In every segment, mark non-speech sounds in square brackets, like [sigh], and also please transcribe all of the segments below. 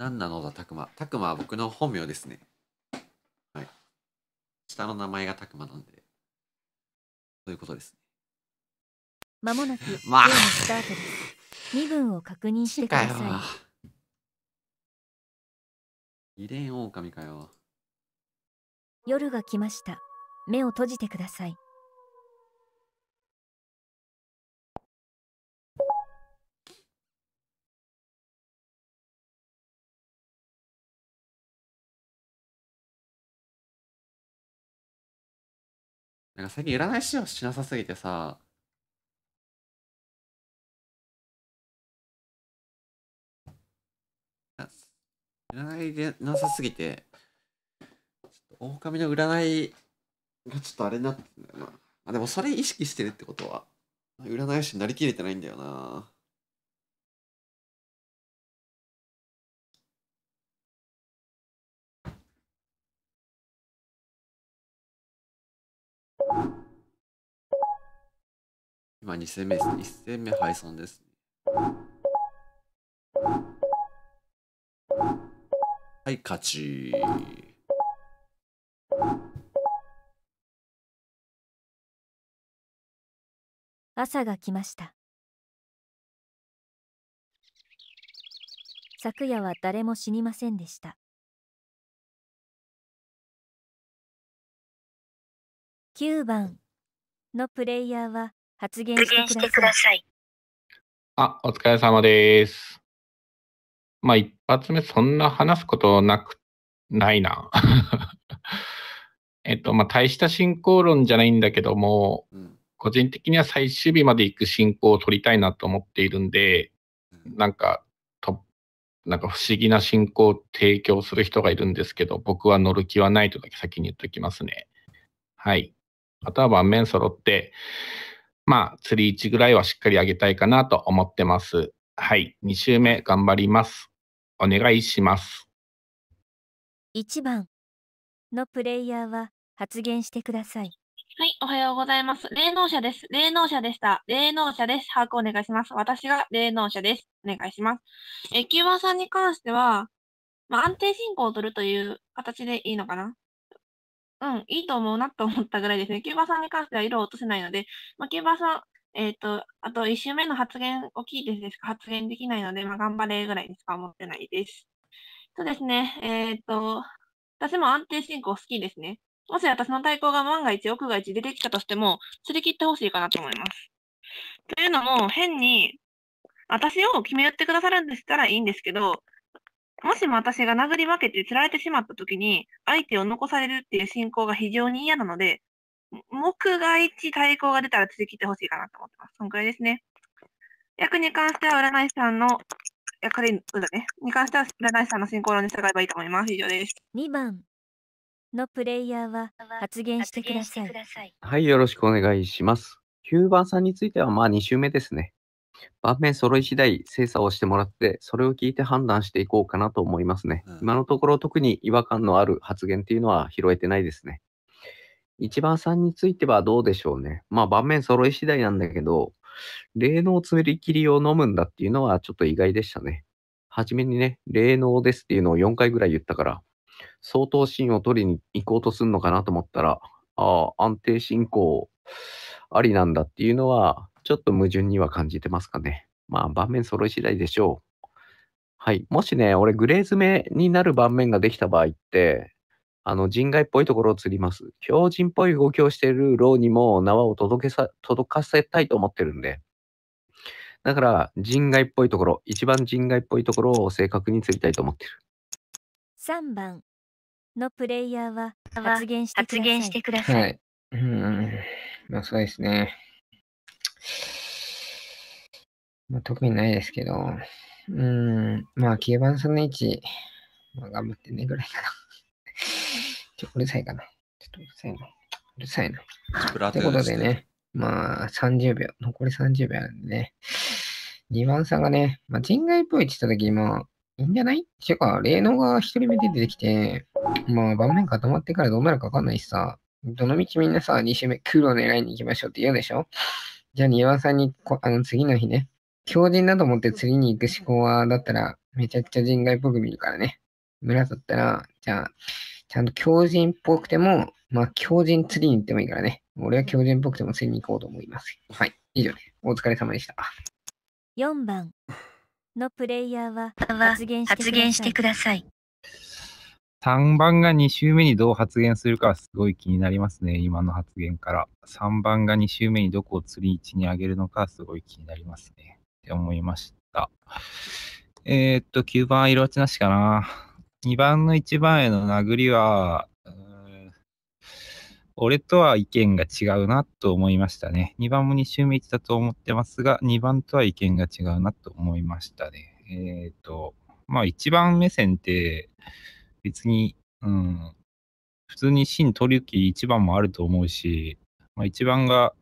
何なのだ、たくま。たくまは僕の本名ですね。はい。下の名前がたくまなんで。そういうことですね。まもなく、[laughs] まあ、ゲームスタートです。身分を確認してください。遺伝狼かよ。夜が来ました。目を閉じてください。なんか最近占い師をしなさすぎてさ、占いでなさすぎて、ちょっと狼の占いがちょっとあれになってんだよな。あ、でもそれ意識してるってことは、占い師になりきれてないんだよな。今2戦目ですね。1戦目敗損ですはい、勝ち。朝が来ました。昨夜は誰も死にませんでした。9番のプレイヤーは発言してください。あ、お疲れ様です。まあ、一発目、そんな話すことなく、ないな。[laughs] えっと、まあ、大した進行論じゃないんだけども、うん、個人的には最終日まで行く進行を取りたいなと思っているんで、なんか、と、なんか不思議な進行を提供する人がいるんですけど、僕は乗る気はないとだけ先に言っときますね。はい。あとは盤面揃って、まあ、釣り位置ぐらいはしっかり上げたいかなと思ってます。はい、2週目頑張ります。お願いします。1番のプレイヤーは発言してください。はい、おはようございます。霊能者です。霊能者でした。霊能者です。把握お願いします。私が霊能者です。お願いします。え、キューバさんに関しては、まあ、安定進行を取るという形でいいのかなうん、いいと思うなと思ったぐらいですね。キューバさんに関しては色を落とせないので、まあ、キューバさん、えっ、ー、と、あと1周目の発言を聞いてしか発言できないので、まあ、頑張れぐらいにしか思ってないです。そうですね。えっ、ー、と、私も安定進行好きですね。もし私の対抗が万が一、億が一出てきたとしても、釣り切ってほしいかなと思います。というのも、変に、私を決め打ってくださるんでしたらいいんですけど、もしも私が殴り負けて釣られてしまった時に、相手を残されるっていう進行が非常に嫌なので、目が一対抗が出たら釣り切ってほしいかなと思ってます。そんくらいですね。役に関しては占い師さんの、役に、うだね。に関しては占い師さんの進行論に従えばいいと思います。以上です。2番のプレイヤーは発言してください。はい、よろしくお願いします。9番さんについては、まあ2週目ですね。盤面揃い次第精査をしてもらって、それを聞いて判断していこうかなと思いますね。うん、今のところ特に違和感のある発言っていうのは拾えてないですね。一番さんについてはどうでしょうね。まあ盤面揃い次第なんだけど、霊能つめり切りを飲むんだっていうのはちょっと意外でしたね。はじめにね、霊能ですっていうのを4回ぐらい言ったから、相当芯を取りに行こうとするのかなと思ったら、ああ、安定進行ありなんだっていうのは、ちょっと矛盾には感じてますかね。まあ、盤面揃い次第でしょう。はい。もしね、俺、グレー詰めになる盤面ができた場合って、あの、人外っぽいところを釣ります。標準っぽい動きをしているローにも縄を届けさ、届かせたいと思ってるんで。だから、人外っぽいところ、一番人外っぽいところを正確に釣りたいと思ってる。3番のプレイヤーは発言してください。はい、うん。まあ、そうですね。まあ、特にないですけど、うん、まあ、9番さんの置、まあ、頑張ってねぐらいかな。[laughs] ちょ、うるさいかな。ちょっとうるさいな。うるさいな。ってことでね、まあ、30秒、残り30秒あるんでね、2番さんがね、まあ、人外っぽいって言った時、まあ、いいんじゃないっていうか、霊能が一人目で出てきて、まあ、盤面固まってからどうなるかわかんないしさ、どの道みんなさ、2周目、黒狙いに行きましょうって言うでしょじゃあ、庭さんにこ、あの、次の日ね、強靭だと思って釣りに行く思考は、だったら、めちゃくちゃ人外っぽく見るからね。村だったら、じゃあ、ちゃんと強靭っぽくても、まあ、強靭釣りに行ってもいいからね。俺は強靭っぽくても釣りに行こうと思います。はい。以上です。お疲れ様でした。4番のプレイヤーは発言してください。3番が2周目にどう発言するかはすごい気になりますね、今の発言から。3番が2周目にどこを釣り位置に上げるのかすごい気になりますね。って思いました。えー、っと、9番色落ちなしかな。2番の1番への殴りは、俺とは意見が違うなと思いましたね。2番も2周目1だと思ってますが、2番とは意見が違うなと思いましたね。えー、っと、まあ1番目線って、別に、うん、普通に芯取る気1番もあると思うし、まあ、1番が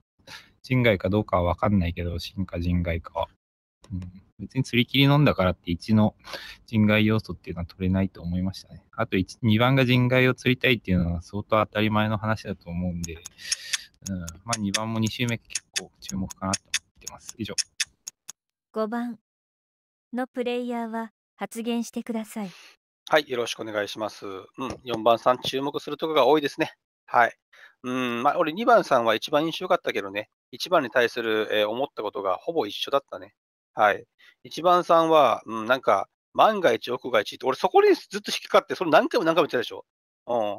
人外かどうかは分かんないけど、芯か人外か、うん、別に釣り切り飲んだからって1の人外要素っていうのは取れないと思いましたね。あと1 2番が人外を釣りたいっていうのは相当当たり前の話だと思うんで、うん、まあ2番も2周目結構注目かなと思ってます。以上。5番のプレイヤーは発言してください。はい、よろしくお願いします。うん、4番さん、注目するとこが多いですね。はい。うん、まあ、俺、2番さんは一番印象良かったけどね、1番に対する、えー、思ったことがほぼ一緒だったね。はい。1番さんは、うん、なんか、万が一、億が一って、俺、そこにずっと引っかかって、それ何回も何回も言ってたでしょ。うん。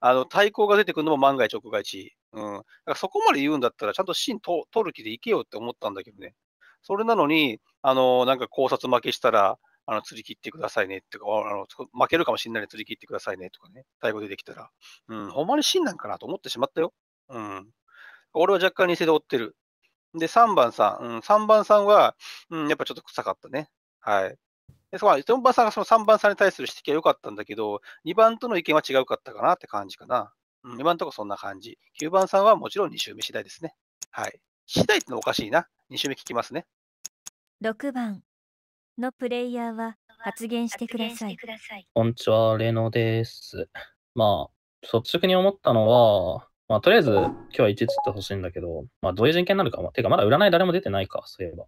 あの、対抗が出てくるのも万が一、億が一。うん。だからそこまで言うんだったら、ちゃんと芯取る気でいけよって思ったんだけどね。それなのに、あのー、なんか考察負けしたら、あの、釣り切ってくださいねとか、あの、負けるかもしれないの釣り切ってくださいねとかね、最後出てきたら、うん、ほんまに真なんかなと思ってしまったよ。うん。俺は若干偽で追ってる。で、3番さん、うん、3番さんは、うん、やっぱちょっと臭かったね。はい。で、そ4番さんがその3番さんに対する指摘は良かったんだけど、2番との意見は違うかったかなって感じかな。うん、今のところそんな感じ。9番さんはもちろん2周目次第ですね。はい。次第ってのおかしいな。2周目聞きますね。6番、のプレイヤーは発言してください。こんにちは、レノです。まあ、率直に思ったのは、まあ、とりあえず、今日は1つってほしいんだけど、まあ、どういう人形になるかも。てか、まだ占い誰も出てないか、そういえば。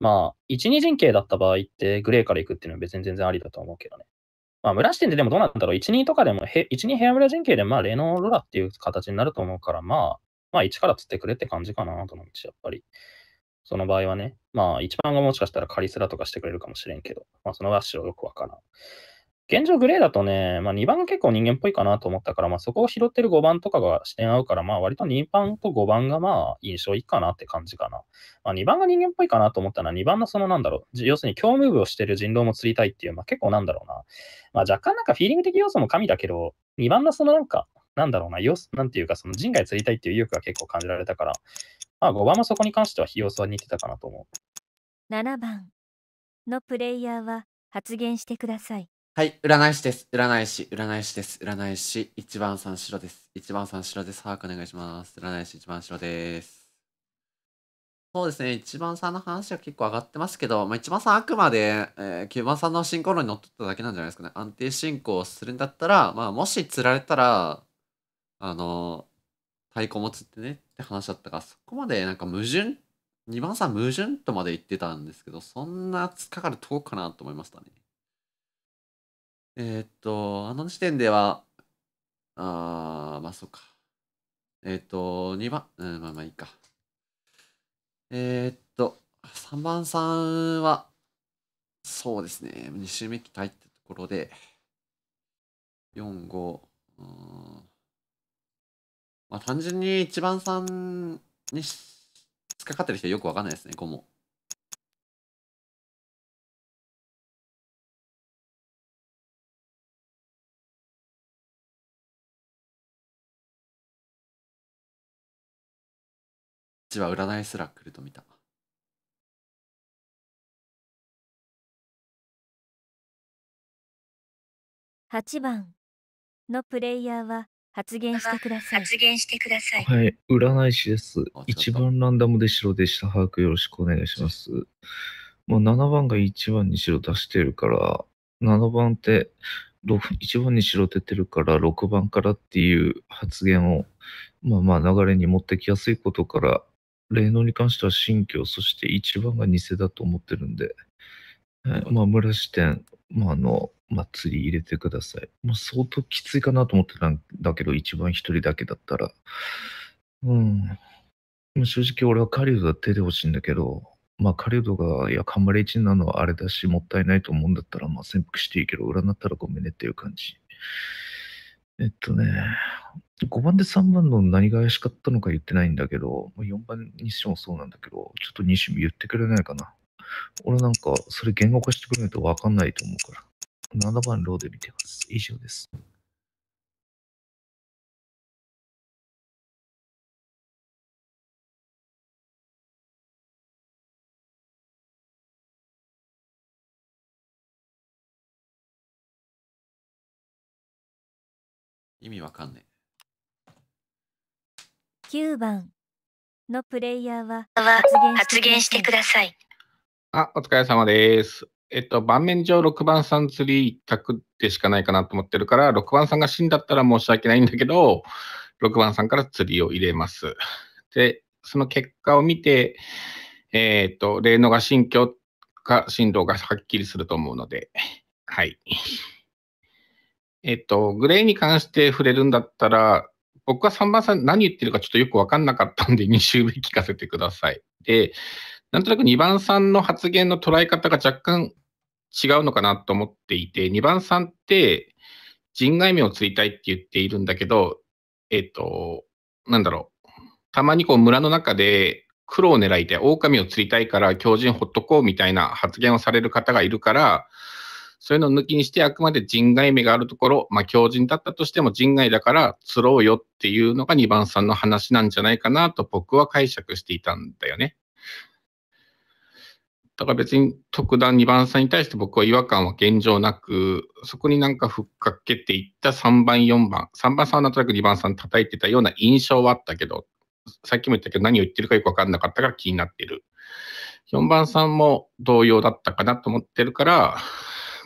まあ、1、2人形だった場合って、グレーから行くっていうのは別に全然ありだと思うけどね。まあ、村視点ででもどうなんだろう。1、2とかでも、1、2部屋村人形で、まあ、レノロラっていう形になると思うから、まあ、まあ、1から釣ってくれって感じかな、どの道、やっぱり。その場合はね、まあ一番がもしかしたらカリスラとかしてくれるかもしれんけど、まあその和は白よくわからん。現状グレーだとね、まあ2番が結構人間っぽいかなと思ったから、まあそこを拾ってる5番とかが視点合うから、まあ割と2番と5番がまあ印象いいかなって感じかな。まあ2番が人間っぽいかなと思ったのは2番のそのなんだろう、要するに強ムーブをしてる人狼も釣りたいっていう、まあ結構なんだろうな。まあ若干なんかフィーリング的要素も神だけど、2番のそのなんか、なんだろうな、要素、なんていうかその人外釣りたいっていう意欲が結構感じられたから、まあ、5番もそこに関しては日吉は似てたかなと思う。7番のプレイヤーは発言してください。はい、占い師です。占い師、占い師です。占い師、1番さん白です。1番さん白です。早くお願いします。占い師、1番白です。そうですね、1番さんの話は結構上がってますけど、まあ、1番さんあくまで、えー、9番さんの進行論に乗っ取っただけなんじゃないですかね。安定進行するんだったら、まあ、もし釣られたら、あの太鼓持つってね、って話だったから、そこまでなんか矛盾、2番さん矛盾とまで言ってたんですけど、そんなつかかる遠くかなと思いましたね。えー、っと、あの時点では、あー、まあそうか。えー、っと、2番、うん、まあまあいいか。えー、っと、3番さんは、そうですね、2周目期待ってところで、4、5、うん、まあ、単純に1番さんに突っかかってる人よくわかんないですね、5も。1は占いすら来ると見た。8番のプレイヤーは発言してください。発言してください。はい、占い師です。一番ランダムで白でした。把握よろしくお願いします。まあ、7番が1番に白出してるから、7番って、1番に白出てるから6番からっていう発言を、まあまあ流れに持ってきやすいことから、霊能に関しては信教、そして1番が偽だと思ってるんで、はい、まあ、蒸らし店、まあ、あの、ま釣り入れてください。まあ、相当きついかなと思ってたんだけど、一番一人だけだったら。うん。まあ、正直俺は狩人だって欲ほしいんだけど、まあ、狩人が、いや、冠一なのはあれだし、もったいないと思うんだったら、まあ、潜伏していいけど、裏になったらごめんねっていう感じ。えっとね、5番で3番の何が怪しかったのか言ってないんだけど、4番にしてもそうなんだけど、ちょっと2種言ってくれないかな。俺なんか、それ言語化してくれないと分かんないと思うから。7番ローで見てます。以上です。意味わかんねえ。9番のプレイヤーは発言してください。あ、お疲れ様です。えっと、盤面上6番さん釣り一択でしかないかなと思ってるから、6番さんが死んだったら申し訳ないんだけど、6番さんから釣りを入れます。で、その結果を見て、えー、っと、例のが心境か振動がはっきりすると思うので、はい。えっと、グレーに関して触れるんだったら、僕は3番さん何言ってるかちょっとよくわかんなかったんで、2周目聞かせてください。で、なんとなく2番さんの発言の捉え方が若干違うのかなと思っていて、2番さんって人外名を釣りたいって言っているんだけど、えっ、と、なんだろう。たまにこう村の中で黒を狙いたい、狼を釣りたいから狂人ほっとこうみたいな発言をされる方がいるから、そういうのを抜きにして、あくまで人外目があるところ、まあ、狂人だったとしても人外だから釣ろうよっていうのが2番さんの話なんじゃないかなと僕は解釈していたんだよね。だから別に特段2番さんに対して僕は違和感は現状なく、そこになんかふっかけていった3番、4番、3番さんはなんとなく2番さん叩いてたような印象はあったけど、さっきも言ったけど何を言ってるかよくわかんなかったから気になってる。4番さんも同様だったかなと思ってるから、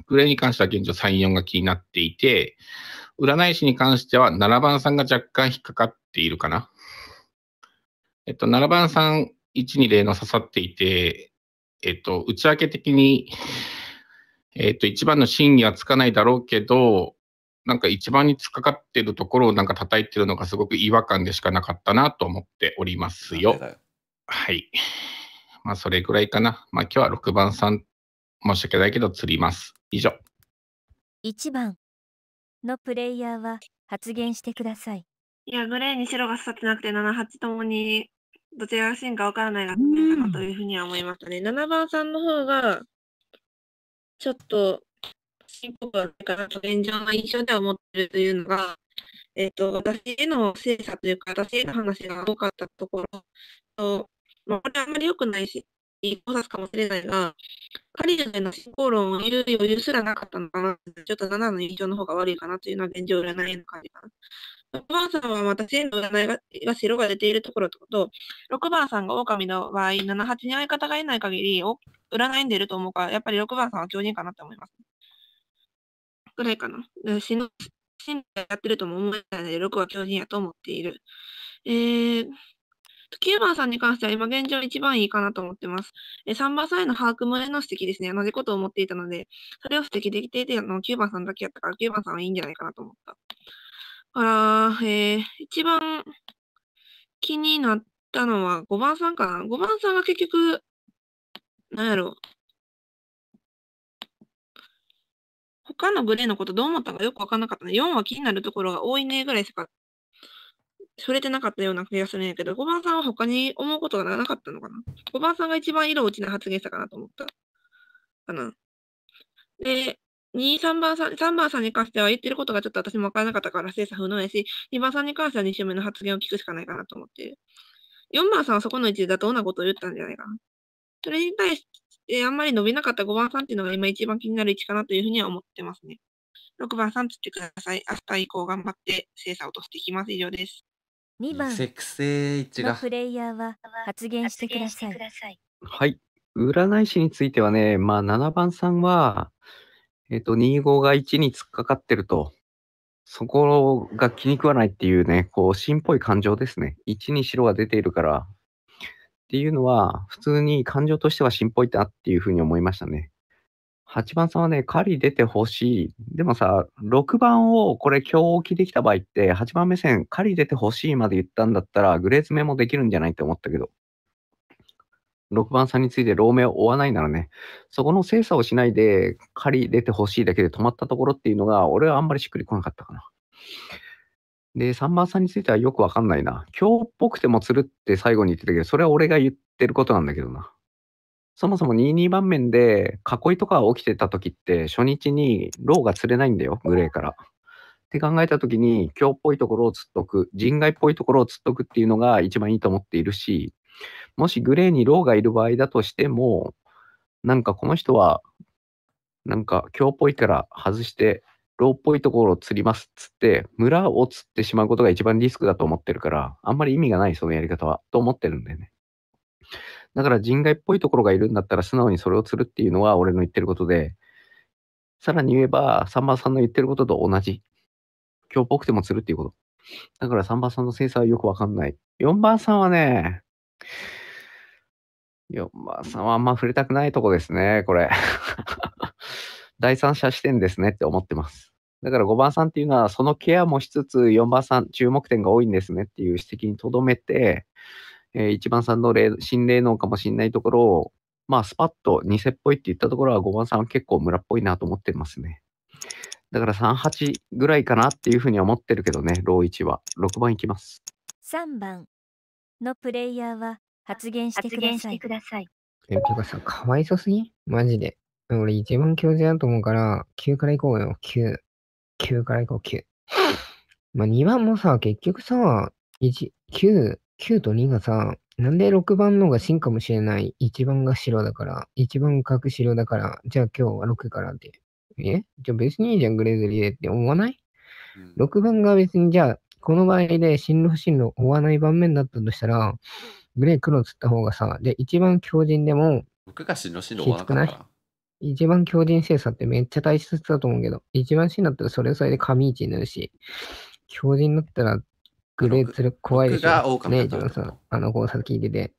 グレーに関しては現状3、4が気になっていて、占い師に関しては7番さんが若干引っかかっているかな。えっと、7番さん120の刺さっていて、えっと、内訳的に、えっと、一番の真意はつかないだろうけど、なんか一番につかかってるところをなんか叩いてるのがすごく違和感でしかなかったなと思っておりますよ。はい。まあ、それぐらいかな。まあ、今日は6番さん、申し訳ないけど釣ります。以上。1番のプレイヤーは発言してください。いや、グレーに白が刺さってなくて、7、8ともにどちらが真かわからないがというふうには思いますね。7番さんの方が、ちょっと、進刻はないかなと、現状の印象では思っているというのが、えっ、ー、と、私への精査というか、私への話が多かったところと、まあ、これあんまり良くないし、いい考察かもしれないが、カリルへの進行論を得る余裕すらなかったのかな、ちょっと7の印象の方が悪いかなというのは現状占いの感じかな。6番さんはまた線の占いが白が出ているところと、6番さんが狼の場合、7、8に相方がいない限り、占いに出ると思うから、やっぱり6番さんは狂人かなって思います。ぐらいかな。死の、死やってるとも思えないので、6は狂人やと思っている。えー、9番さんに関しては今現状一番いいかなと思ってます。3番さんへの把握もの指摘ですね。同じことを思っていたので、それを指摘できていたのは9番さんだけやったから、9番さんはいいんじゃないかなと思った。あら、えー、一番気になったのは5番さんかな。5番さんが結局、なんやろう。他のグレーのことどう思ったのかよくわかんなかったね。4は気になるところが多いねぐらいしか触れてなかったような気がするんやけど、5番さんは他に思うことがなかったのかな。5番さんが一番色落ちない発言したかなと思った。かな。で、2、3番さん、3番さんに関しては言ってることがちょっと私もわからなかったから精査不能やし、2番さんに関しては2周目の発言を聞くしかないかなと思ってる。4番さんはそこの位置で妥当なことを言ったんじゃないかな。それに対して、あんまり伸びなかった5番さんっていうのが今一番気になる位置かなというふうには思ってますね。6番さんつってください。明日以降頑張って精査を落としていきます。以上です。2番のプレイヤーは発言してください。はい。占い師についてはね、まあ7番さんは、えっ、ー、と、25が1に突っかかってると、そこが気に食わないっていうね、こう、芯っぽい感情ですね。1に白が出ているから、っていうのは、普通に感情としては芯っぽいなっていうふうに思いましたね。8番さんはね、狩り出てほしい。でもさ、6番をこれ今日置きできた場合って、8番目線、狩り出てほしいまで言ったんだったら、グレーズメもできるんじゃないって思ったけど。6番さんについて老命を追わないならね、そこの精査をしないで、借り出てほしいだけで止まったところっていうのが、俺はあんまりしっくりこなかったかな。で、3番さんについてはよくわかんないな。今日っぽくてもつるって最後に言ってたけど、それは俺が言ってることなんだけどな。そもそも22番面で囲いとか起きてた時って、初日にローが釣れないんだよ、グレーから。って考えた時に、今日っぽいところを釣っとく、人外っぽいところを釣っとくっていうのが一番いいと思っているし、もしグレーにローがいる場合だとしても、なんかこの人は、なんか今日っぽいから外して、ローっぽいところを釣りますっつって、村を釣ってしまうことが一番リスクだと思ってるから、あんまり意味がない、そのやり方は、と思ってるんだよね。だから人外っぽいところがいるんだったら、素直にそれを釣るっていうのは俺の言ってることで、さらに言えば、サンさんの言ってることと同じ。今日っぽくても釣るっていうこと。だから3番さんの精査はよくわかんない。4番さんはね、4番さんはあんま触れたくないとこですね、これ。[laughs] 第三者視点ですねって思ってます。だから5番さんっていうのは、そのケアもしつつ、4番さん、注目点が多いんですねっていう指摘にとどめて、えー、1番さんの心霊能かもしれないところを、まあ、スパッと偽っぽいって言ったところは、5番さんは結構村っぽいなと思ってますね。だから3、8ぐらいかなっていうふうには思ってるけどね、ロー1は。6番いきます。3番。のプレイヤーは発言してください。ていうかさ、かわいそすぎマジで。俺一番強制だと思うから、9から行こうよ、9。9から行こう、9。まあ、2番もさ、結局さ、一9、9と2がさ、なんで6番の方が真かもしれない。1番が白だから、1番角白だから、じゃあ今日は6からって。えじゃあ別にいいじゃん、グレーズリーでって思わない、うん、?6 番が別にじゃあこの場合で進路不進路追わない盤面だったとしたら、グレー黒つった方がさ、で、一番強靭でも、僕が進路進路追わなかったから。一番強靭精査ってめっちゃ大切だと思うけど、一番死んだったらそれぞれで紙一になるし、強靭だったらグレーつる怖いでしょ。ね自分さあの考察聞いてて、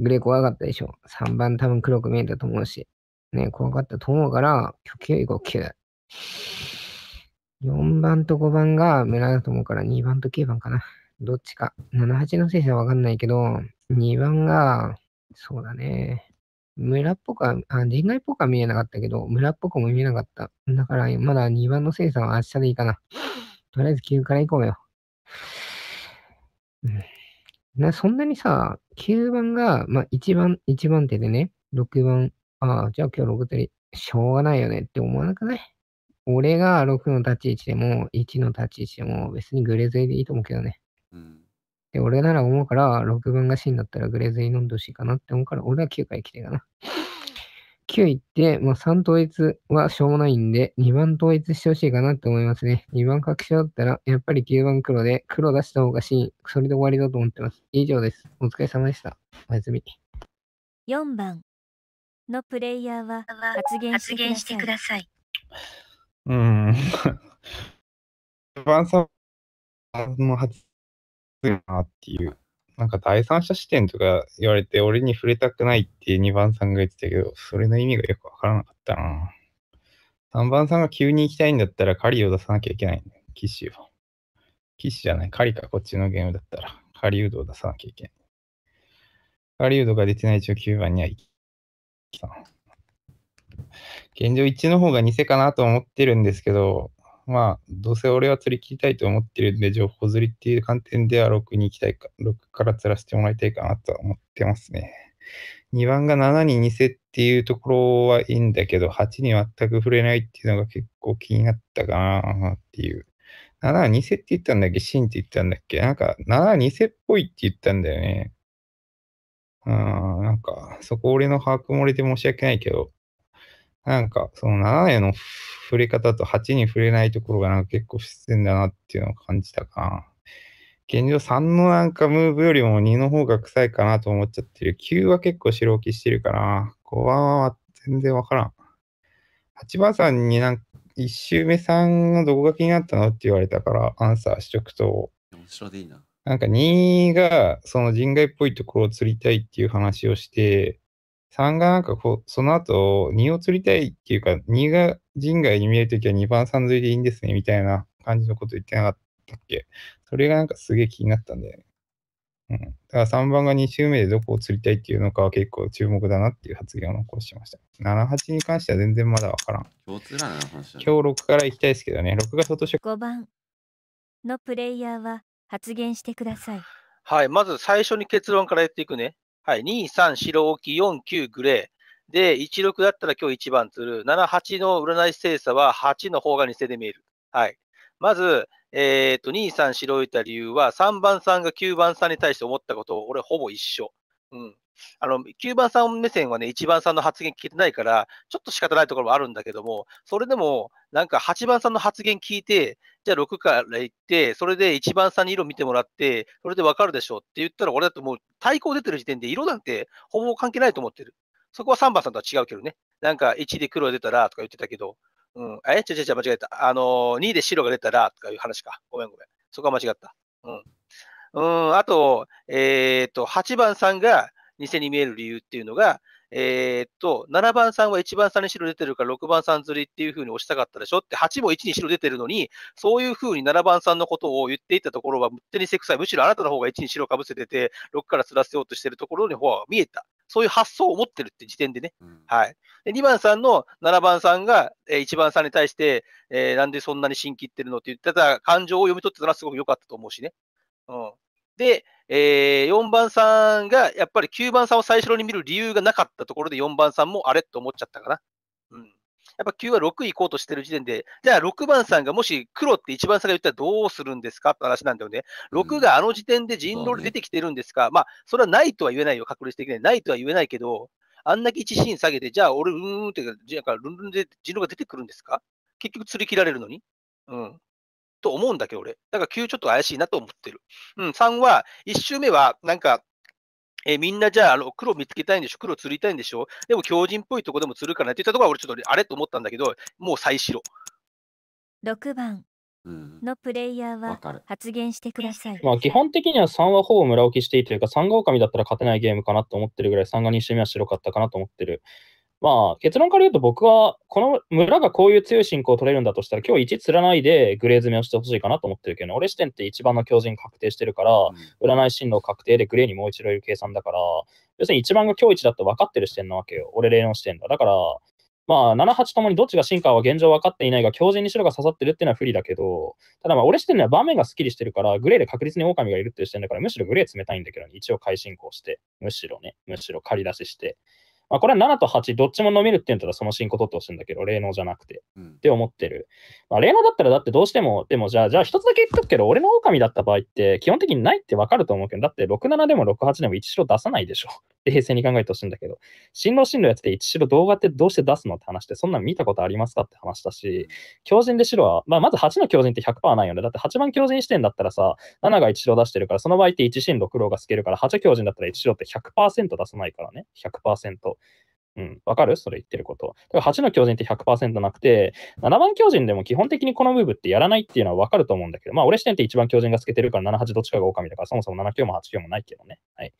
グレー怖かったでしょ。3番多分黒く見えたと思うし、ね怖かったと思うから、9以9。4番と5番が村だと思うから2番と9番かな。どっちか。78の精査はわかんないけど、2番が、そうだね。村っぽくは、あ、人外っぽくは見えなかったけど、村っぽくも見えなかった。だから、まだ2番の精査は明日でいいかな。とりあえず9から行こうよ。うん、なそんなにさ、9番が、まあ、1番、1番手でね、6番、ああ、じゃあ今日6手で、しょうがないよねって思わなくない俺が6の立ち位置でも、1の立ち位置でも、別にグレズイでいいと思うけどね。うん。で、俺なら思うから、6分が死んだったらグレズイ飲んでほしいかなって思うから、俺は9回来てかな。9 [laughs] 位って、まあ、3統一はしょうもないんで、2番統一してほしいかなって思いますね。2番隠しだったら、やっぱり9番黒で、黒出した方がしン、それで終わりだと思ってます。以上です。お疲れ様でした。おやすみ。4番のプレイヤーは発言してください。うん。番さの発言なっていう。なんか第三者視点とか言われて、俺に触れたくないって2番さんが言ってたけど、それの意味がよくわからなかったな。3番さんが急に行きたいんだったら、狩りを出さなきゃいけないんだよ、騎士を。騎士じゃない、狩りか、こっちのゲームだったら。狩りうどを出さなきゃいけない。狩りうどが出てない一応9番には行きた。現状1の方が偽かなと思ってるんですけど、まあ、どうせ俺は釣り切りたいと思ってるんで、情報釣りっていう観点では6に行きたいか、6から釣らせてもらいたいかなとは思ってますね。2番が7に偽っていうところはいいんだけど、8に全く触れないっていうのが結構気になったかなっていう。7は偽って言ったんだっけ真って言ったんだっけなんか、7は偽っぽいって言ったんだよね。うん、なんか、そこ俺の把握漏れて申し訳ないけど、なんか、その7への触れ方と8に触れないところがなんか結構不自然だなっていうのを感じたかな。現状3のなんかムーブよりも2の方が臭いかなと思っちゃってる。9は結構白置きしてるから、5は全然わからん。8番さんになんか1周目3のどこが気になったのって言われたから、アンサーしとくと。なんか2がその人外っぽいところを釣りたいっていう話をして、3がなんかこう、その後、2を釣りたいっていうか、2が人外に見えるときは2番3釣りでいいんですね、みたいな感じのこと言ってなかったっけそれがなんかすげえ気になったんだよね。うん。だから3番が2周目でどこを釣りたいっていうのかは結構注目だなっていう発言を残しました。7、8に関しては全然まだわからん。共通な、話だ、今日6から行きたいですけどね、6が外食。5番のプレイヤーは発言してください。はい、まず最初に結論からやっていくね。はい、2、3、白大き、4、9、グレー。で、1、6だったら今日1番釣る。7、8の占い精査は8の方が偽で見える。はい。まず、えっ、ー、と、2、3、白置いた理由は、3番さんが9番さんに対して思ったこと、俺ほぼ一緒。うん。あの、キ番さん目線はね、1番さんの発言聞いてないから、ちょっと仕方ないところもあるんだけども、それでも、なんか8番さんの発言聞いて、じゃあ6から行って、それで1番さんに色見てもらって、それでわかるでしょって言ったら、俺だってもう対抗出てる時点で色なんてほぼ関係ないと思ってる。そこは3番さんとは違うけどね。なんか1で黒が出たらとか言ってたけど、うん、え、ちゃちゃちゃ間違えた。あのー、2で白が出たらとかいう話か。ごめんごめん。そこは間違った。うん。うん、あと、えっ、ー、と、8番さんが偽に見える理由っていうのが、えー、っと、7番さんは1番さんに白出てるから6番さんずりっていう風に押したかったでしょって、8も1に白出てるのに、そういう風に7番さんのことを言っていたところは、むってにセクサイ、むしろあなたの方が1に白かぶせてて、6から釣らせようとしてるところにほは見えた。そういう発想を持ってるって時点でね。うん、はい。2番さんの7番さんが、1番さんに対して、えー、なんでそんなに心機ってるのって言ってた感情を読み取ってたのはすごく良かったと思うしね。うん。で、えー、4番さんがやっぱり9番さんを最初に見る理由がなかったところで4番さんもあれと思っちゃったかな。うん。やっぱ9は6位行こうとしてる時点で、じゃあ6番さんがもし黒って1番さんが言ったらどうするんですかって話なんだよね。6があの時点で人狼で出てきてるんですか、うんね、まあ、それはないとは言えないよ、確率的にないとは言えないけど、あんだけ1シーン下げて、じゃあ俺、うーんって、じゃあ、ルンルンで人狼が出てくるんですか結局釣り切られるのに。うん。と思うんだけど、俺。だから9ちょっと怪しいなと思ってる。うん、3は、1周目は、なんか、えみんなじゃあ、あの、黒見つけたいんでしょ黒釣りたいんでしょでも強人っぽいとこでも釣るかなって言ったところは俺ちょっとあれと思ったんだけど、もう再動。6番のプレイヤーは発言してください。まあ基本的には3はほぼ村置きしていいというか、3が狼だったら勝てないゲームかなと思ってるぐらい、3が2周目は白かったかなと思ってる。まあ、結論から言うと僕は、この村がこういう強い信仰を取れるんだとしたら、今日1つないでグレー詰めをしてほしいかなと思ってるけど、ね、俺視点って一番の強靭確定してるから、占い進路確定でグレーにもう一度いる計算だから、要するに一番が今日1だと分かってる視点なわけよ。俺例の視点だ。だから、まあ、7、8ともにどっちが進化は現状分かっていないが、強靭に白が刺さってるっていうのは不利だけど、ただまあ、俺視点では場面がスッキリしてるから、グレーで確実に狼がいるっていう視点だから、むしろグレー冷たいんだけど、ね、一応回進行して、むしろね、むしろ借り出しして。まあ、これは7と8、どっちも飲めるって言うんだったらその進行取ってほしいんだけど、霊能じゃなくて、って思ってる。まあ、霊能だったらだってどうしても、でもじゃあ、じゃあ一つだけ言っとくけど、俺の狼だった場合って、基本的にないってわかると思うけど、だって67でも68でも1白出さないでしょ。[laughs] 冷平に考えてほしいんだけど、新郎新郎やってて1白動画ってどうして出すのって話で、そんなん見たことありますかって話だし、強靭で白は、まあ、まず8の強靭って100%ないよね。だって8番強靭視点だったらさ、7が1白出してるから、その場合って1進6郎が透けるから、8強靭だったら1白って100%出さないからね。100%。うん、わかるそれ言ってること。8の狂人って100%なくて、7番狂人でも基本的にこのムーブってやらないっていうのはわかると思うんだけど、まあ俺視点って1番狂人が透けてるから78どっちかが狼だから、そもそも7強も8強もないけどね。はい。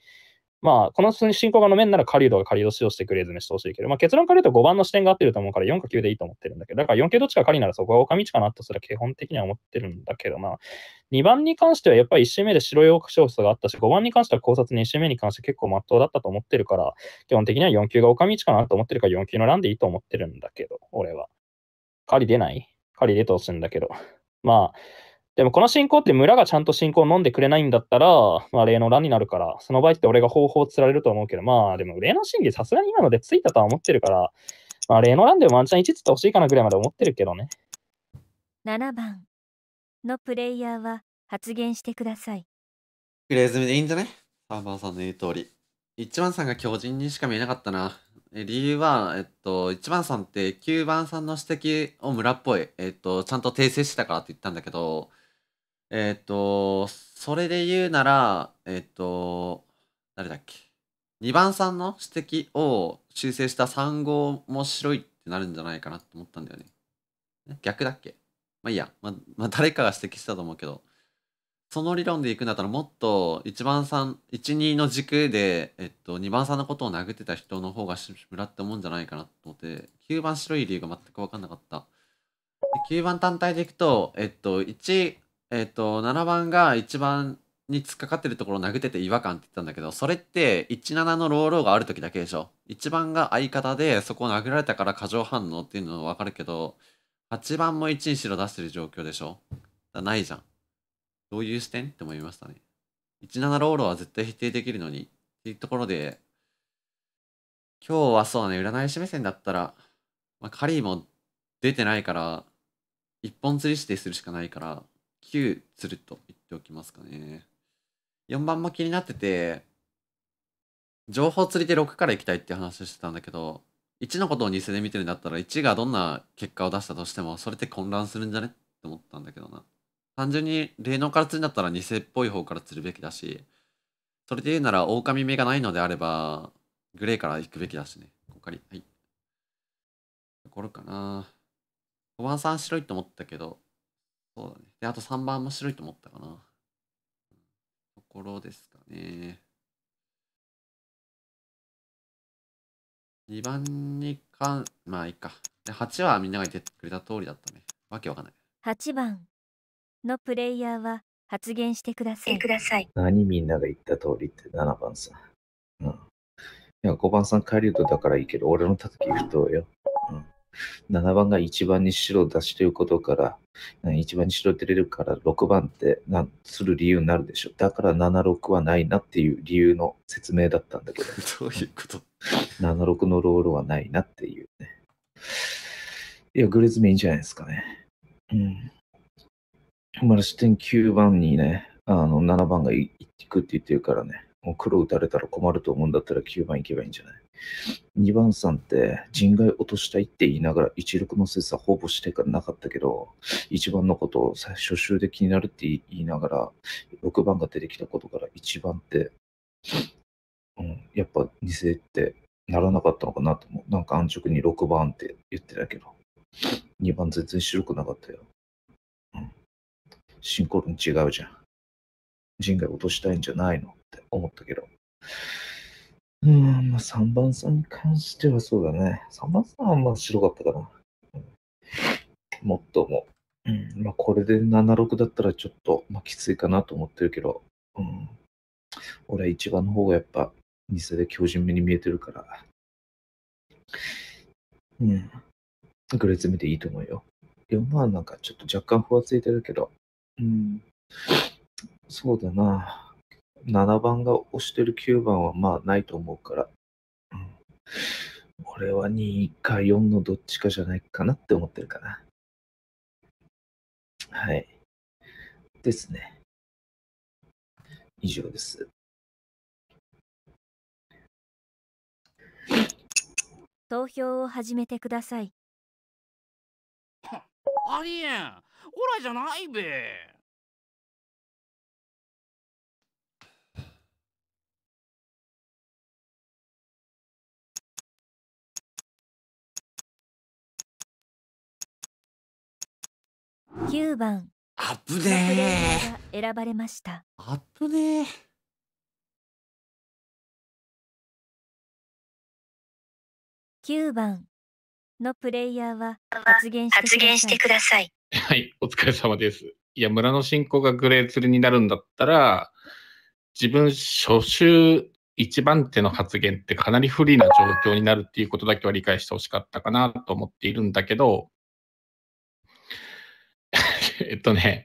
まあ、この進行がのめんなら狩人が狩人使用してくれずにしてほしいけど、まあ、結論から言うと5番の視点が合ってると思うから4か9でいいと思ってるんだけど、だから4系どっちか狩りならそこが狼道かなとすら基本的には思ってるんだけど、まあ、2番に関してはやっぱり1周目で白いン説があったし、5番に関しては考察2周目に関して結構真っ当だったと思ってるから、基本的には4級が狼道かなと思ってるから4級のンでいいと思ってるんだけど、俺は。狩り出ない狩り出てほしいんだけど。まあ、でもこの信仰って村がちゃんと信仰を飲んでくれないんだったら、まあ、霊の乱になるから、その場合って俺が方法をつられると思うけど、まあでも霊の真理さすがに今のでついたとは思ってるから、まあ霊の乱でもワンチャン1つってほしいかなぐらいまで思ってるけどね。7番のプレイヤーは発言してください。プレーズムでいいんじゃねサーバーさんの言う通り。一番さんが狂人にしか見えなかったな。理由は、えっと、1番さんって9番さんの指摘を村っぽい、えっと、ちゃんと訂正してたからって言ったんだけど、えっ、ー、と、それで言うなら、えっ、ー、と、誰だっけ。2番さんの指摘を修正した3号も白いってなるんじゃないかなと思ったんだよね。逆だっけまあいいや、まあ、まあ、誰かが指摘したと思うけど、その理論でいくんだったらもっと1番さん、1、2の軸で、えっと、2番さんのことを殴ってた人の方が志村って思うんじゃないかなと思って、9番白い理由が全く分かんなかった。9番単体でいくと、えっと、1、えっ、と、7番が一番に突っかかってるところを殴ってて違和感って言ったんだけど、それって17のローローがある時だけでしょ。1番が相方でそこを殴られたから過剰反応っていうのはわかるけど、8番も1にしろ出してる状況でしょ。だないじゃん。どういう視点って思いましたね。17ローローは絶対否定できるのにっていうところで、今日はそうね、占い師目線だったら、まあ、カリーも出てないから、一本釣りしてするしかないから、9つると言っておきますかね。4番も気になってて、情報釣りで6から行きたいって話してたんだけど、1のことを偽で見てるんだったら1がどんな結果を出したとしてもそれって混乱するんじゃねって思ったんだけどな。単純に霊能から釣るんだったら偽っぽい方から釣るべきだし、それで言うなら狼目がないのであれば、グレーから行くべきだしね。こかり。はい。ところかな。5番さん白いと思ったけど、そうだね。で、あと3番面白いと思ったかな。ところですかね。2番に関、まあいいか。で、8はみんなが言ってくれた通りだったね。わけわかんない。8番のプレイヤーは発言してください。ください何みんなが言った通りって7番さん。うん。いや、5番さん、帰狩とだからいいけど、俺の叩き不とよ。7番が1番に白を出しということから、1番に白出れるから6番ってなする理由になるでしょ。だから7、6はないなっていう理由の説明だったんだけど。[laughs] どういうこと ?7、6のロールはないなっていうね。いや、グレズミいいんじゃないですかね。うん。マルシ点9番にね、あの、7番が行くって言ってるからね。もう黒打たれたら困ると思うんだったら9番行けばいいんじゃない ?2 番さんって人外落としたいって言いながら一力の切ンほぼしてからなかったけど、1番のことを初週で気になるって言いながら、6番が出てきたことから1番って、うん、やっぱ偽ってならなかったのかなと思う。なんか安直に6番って言ってたけど、2番全然白くなかったよ。うん。進行論違うじゃん。人外落としたいんじゃないのって思ったけど。うん、まあ、3番さんに関してはそうだね。3番さんはまあ白かったかな。うもっとも。うん、まあ、これで76だったらちょっと、まあ、きついかなと思ってるけど、うん、俺は1番の方がやっぱ、偽で強靭目に見えてるから、うん、グレーズ目でいいと思うよ。4番なんかちょっと若干ふわついてるけど、うん、そうだな。7番が押してる9番はまあないと思うから、うん、俺は2か4のどっちかじゃないかなって思ってるかな。はい。ですね。以上です。投票を始めてください。ありえんオラじゃないべ。九番アップねー選ばれましたアップねー9番のプレイヤーは発言してください。はい、お疲れ様です。いや、村の進行がグレーツルになるんだったら、自分、初週一番手の発言ってかなり不利な状況になるっていうことだけは理解してほしかったかなと思っているんだけど、[laughs] えっとね、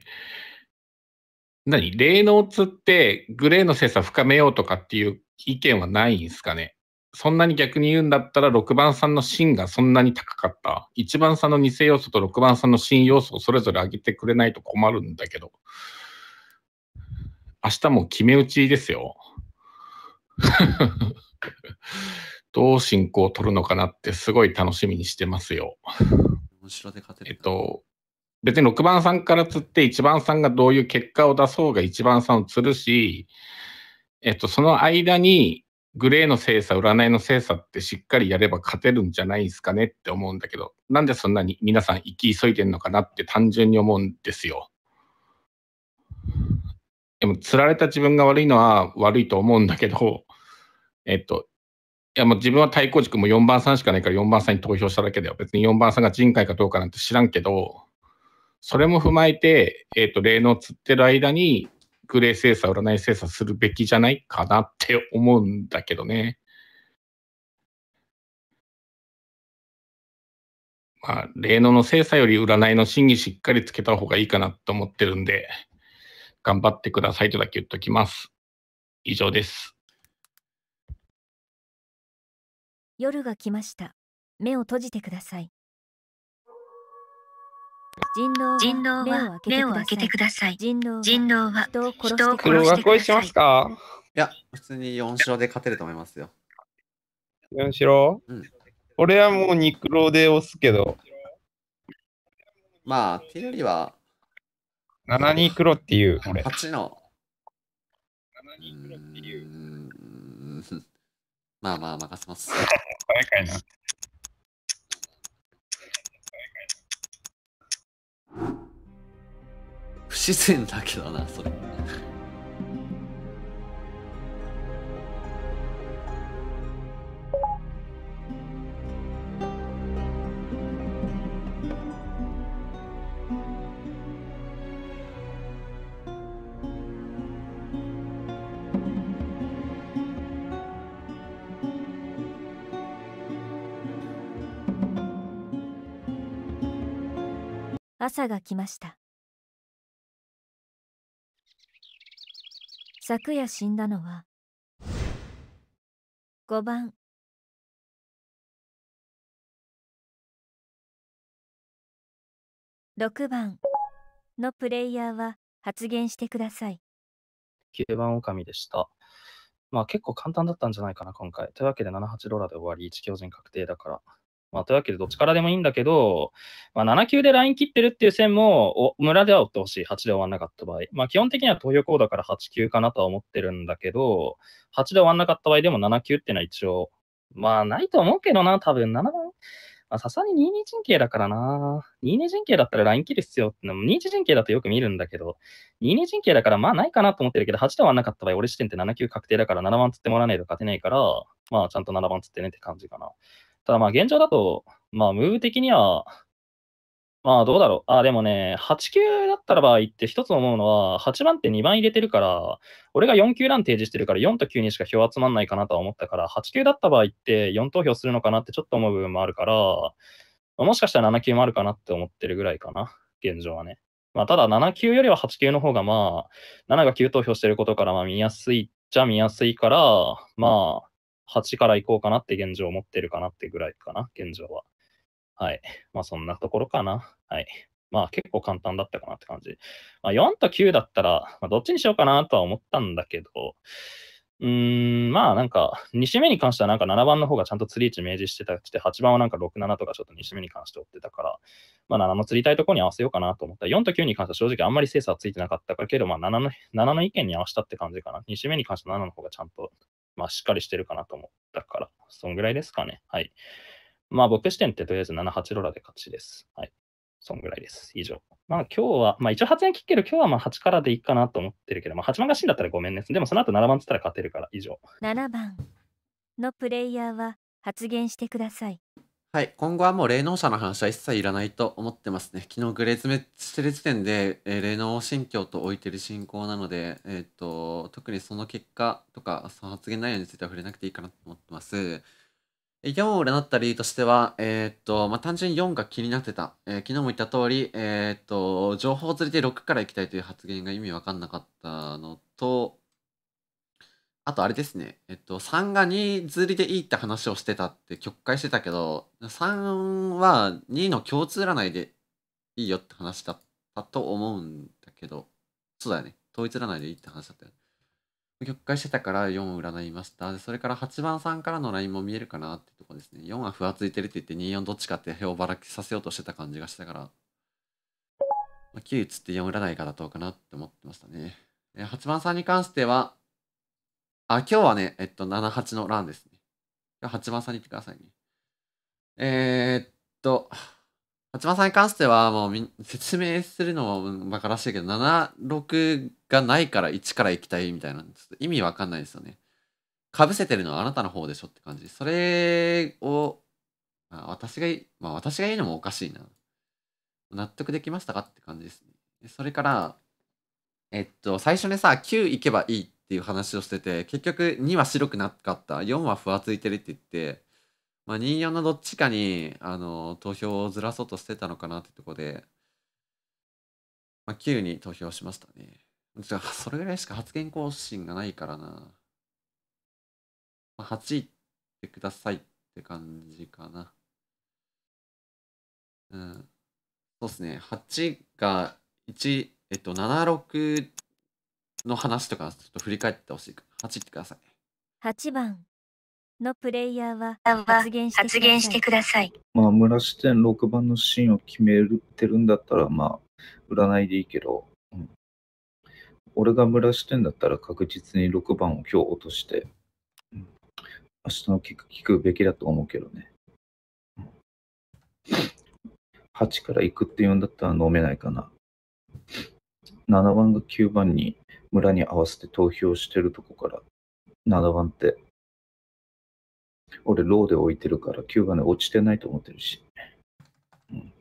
何霊能つってグレーの精査深めようとかっていう意見はないんですかねそんなに逆に言うんだったら6番さんの芯がそんなに高かった。1番さんの偽要素と6番さんの芯要素をそれぞれ上げてくれないと困るんだけど。明日も決め打ちですよ。[laughs] どう進行を取るのかなってすごい楽しみにしてますよ。えっと、別に6番さんから釣って1番さんがどういう結果を出そうが1番さんを釣るし、えっと、その間にグレーの精査、占いの精査ってしっかりやれば勝てるんじゃないですかねって思うんだけど、なんでそんなに皆さん行き急いでんのかなって単純に思うんですよ。でも、釣られた自分が悪いのは悪いと思うんだけど、えっと、いやもう自分は対抗軸も4番さんしかないから4番さんに投票しただけだよ。別に4番さんが人海かどうかなんて知らんけど、それも踏まえて、えっ、ー、と、霊能つってる間に、グレー精査、占い精査するべきじゃないかなって思うんだけどね。まあ、霊能の精査より占いの真偽しっかりつけた方がいいかなと思ってるんで、頑張ってくださいとだけ言っときます。以上です。夜が来ました。目を閉じてください。人狼は目を開けてください。人狼は人を殺してください。しますかいや、普通に4勝で勝てると思いますよ。4勝、うん、俺はもう肉郎で押すけど。まあ、ティよりは。7人黒っていう、俺。8の。7黒っていう。まあまあ、任せます。早 [laughs] いな。不自然だけどなそれ朝が来ました昨夜死んだのは5番6番のプレイヤーは発言してください9番狼でしたまあ結構簡単だったんじゃないかな今回というわけで78ローラで終わり1強陣確定だからまあ、というわけで、どっちからでもいいんだけど、まあ、7級でライン切ってるっていう線も、お村では追ってほしい。8で終わんなかった場合。まあ、基本的には投票行動から8級かなとは思ってるんだけど、8で終わんなかった場合でも7級っていうのは一応、まあ、ないと思うけどな、多分7、まあ、さすがに22陣形だからな。22陣形だったらライン切る必要ってのも、2陣形だとよく見るんだけど、22陣形だからまあないかなと思ってるけど、8で終わんなかった場合、俺視点って7級確定だから7番つってもらわないと勝てないから、まあちゃんと7番つってねって感じかな。ただまあ現状だと、まあムーブ的には、まあどうだろう。あ、でもね、8級だったらば行って一つ思うのは、8番って2番入れてるから、俺が4級ン提示してるから4と9にしか票集まんないかなとは思ったから、8級だった場合って4投票するのかなってちょっと思う部分もあるから、もしかしたら7級もあるかなって思ってるぐらいかな、現状はね。まあただ7級よりは8級の方がまあ、7が9投票してることからまあ見やすいっちゃ見やすいから、まあ、8から行こうかなって現状思ってるかなってぐらいかな、現状は。はい。まあそんなところかな。はい。まあ結構簡単だったかなって感じ。まあ、4と9だったら、まあ、どっちにしようかなとは思ったんだけど、うーん、まあなんか、2種目に関してはなんか7番の方がちゃんと釣り位置明示してたって、8番はなんか6、7とかちょっと2種目に関して追ってたから、まあ7の釣りたいところに合わせようかなと思った4と9に関しては正直あんまり精査はついてなかったけど、まあ7の ,7 の意見に合わせたって感じかな。2種目に関しては7の方がちゃんとまあ、しっかりしてるかなと思ったから、そんぐらいですかね。はい。まあ、僕視点ってとりあえず7、8ロラで勝ちです。はい。そんぐらいです。以上。まあ今日は、まあ一応発言切ってる今日はまあ8からでいいかなと思ってるけど、まあ8番が死んだったらごめんね。でもその後7番つったら勝てるから以上。7番のプレイヤーは発言してください。はい、今後はもう霊能者の話は一切いらないと思ってますね。昨日グレー詰めしてる時点で、えー、霊能心境と置いてる信仰なので、えー、っと、特にその結果とか、その発言内容については触れなくていいかなと思ってます。4を占った理由としては、えー、っと、まあ、単純に4が気になってた。えー、昨日も言った通り、えー、っと、情報を連れて6から行きたいという発言が意味わかんなかったのと、あとあれですね。えっと、3が2釣りでいいって話をしてたって曲解してたけど、3は2の共通占いでいいよって話だったと思うんだけど、そうだよね。統一占いでいいって話だったよね。曲解してたから4を占いました。それから8番さんからの LINE も見えるかなってとこですね。4はふわついてるって言って24どっちかって票ばらきさせようとしてた感じがしたから、ま9つって4占いがとうかなって思ってましたね。8番さんに関しては、あ、今日はね、えっと、78の欄ですね。8番さんに言ってくださいね。えー、っと、8番さんに関しては、もう説明するのも馬鹿らしいけど、76がないから1から行きたいみたいな、ちょっと意味わかんないですよね。かぶせてるのはあなたの方でしょって感じ。それを、まあ、私がまあ私が言うのもおかしいな。納得できましたかって感じですね。それから、えっと、最初にさ、9行けばいいってっていう話をしてて結局2は白くなかった4はふわついてるって言って、まあ、24のどっちかにあの投票をずらそうとしてたのかなってとこで、まあ、9に投票しましたねそれぐらいしか発言更新がないからな、まあ、8行ってくださいって感じかなうんそうですね8が1えっと76の話とかちょっと振り返ってほしいかってください8番のプレイヤーは発言してくださいまあ村支店6番のシーンを決めるてるんだったらまあ占いでいいけど、うん、俺が村支店だったら確実に6番を今日落として、うん、明日の聞く聞くべきだと思うけどね、8から行くって言うんだったら飲めないかな7番が9番に村に合わせて投票してるとこから7番って俺ローで置いてるから9番で落ちてないと思ってるし、うん、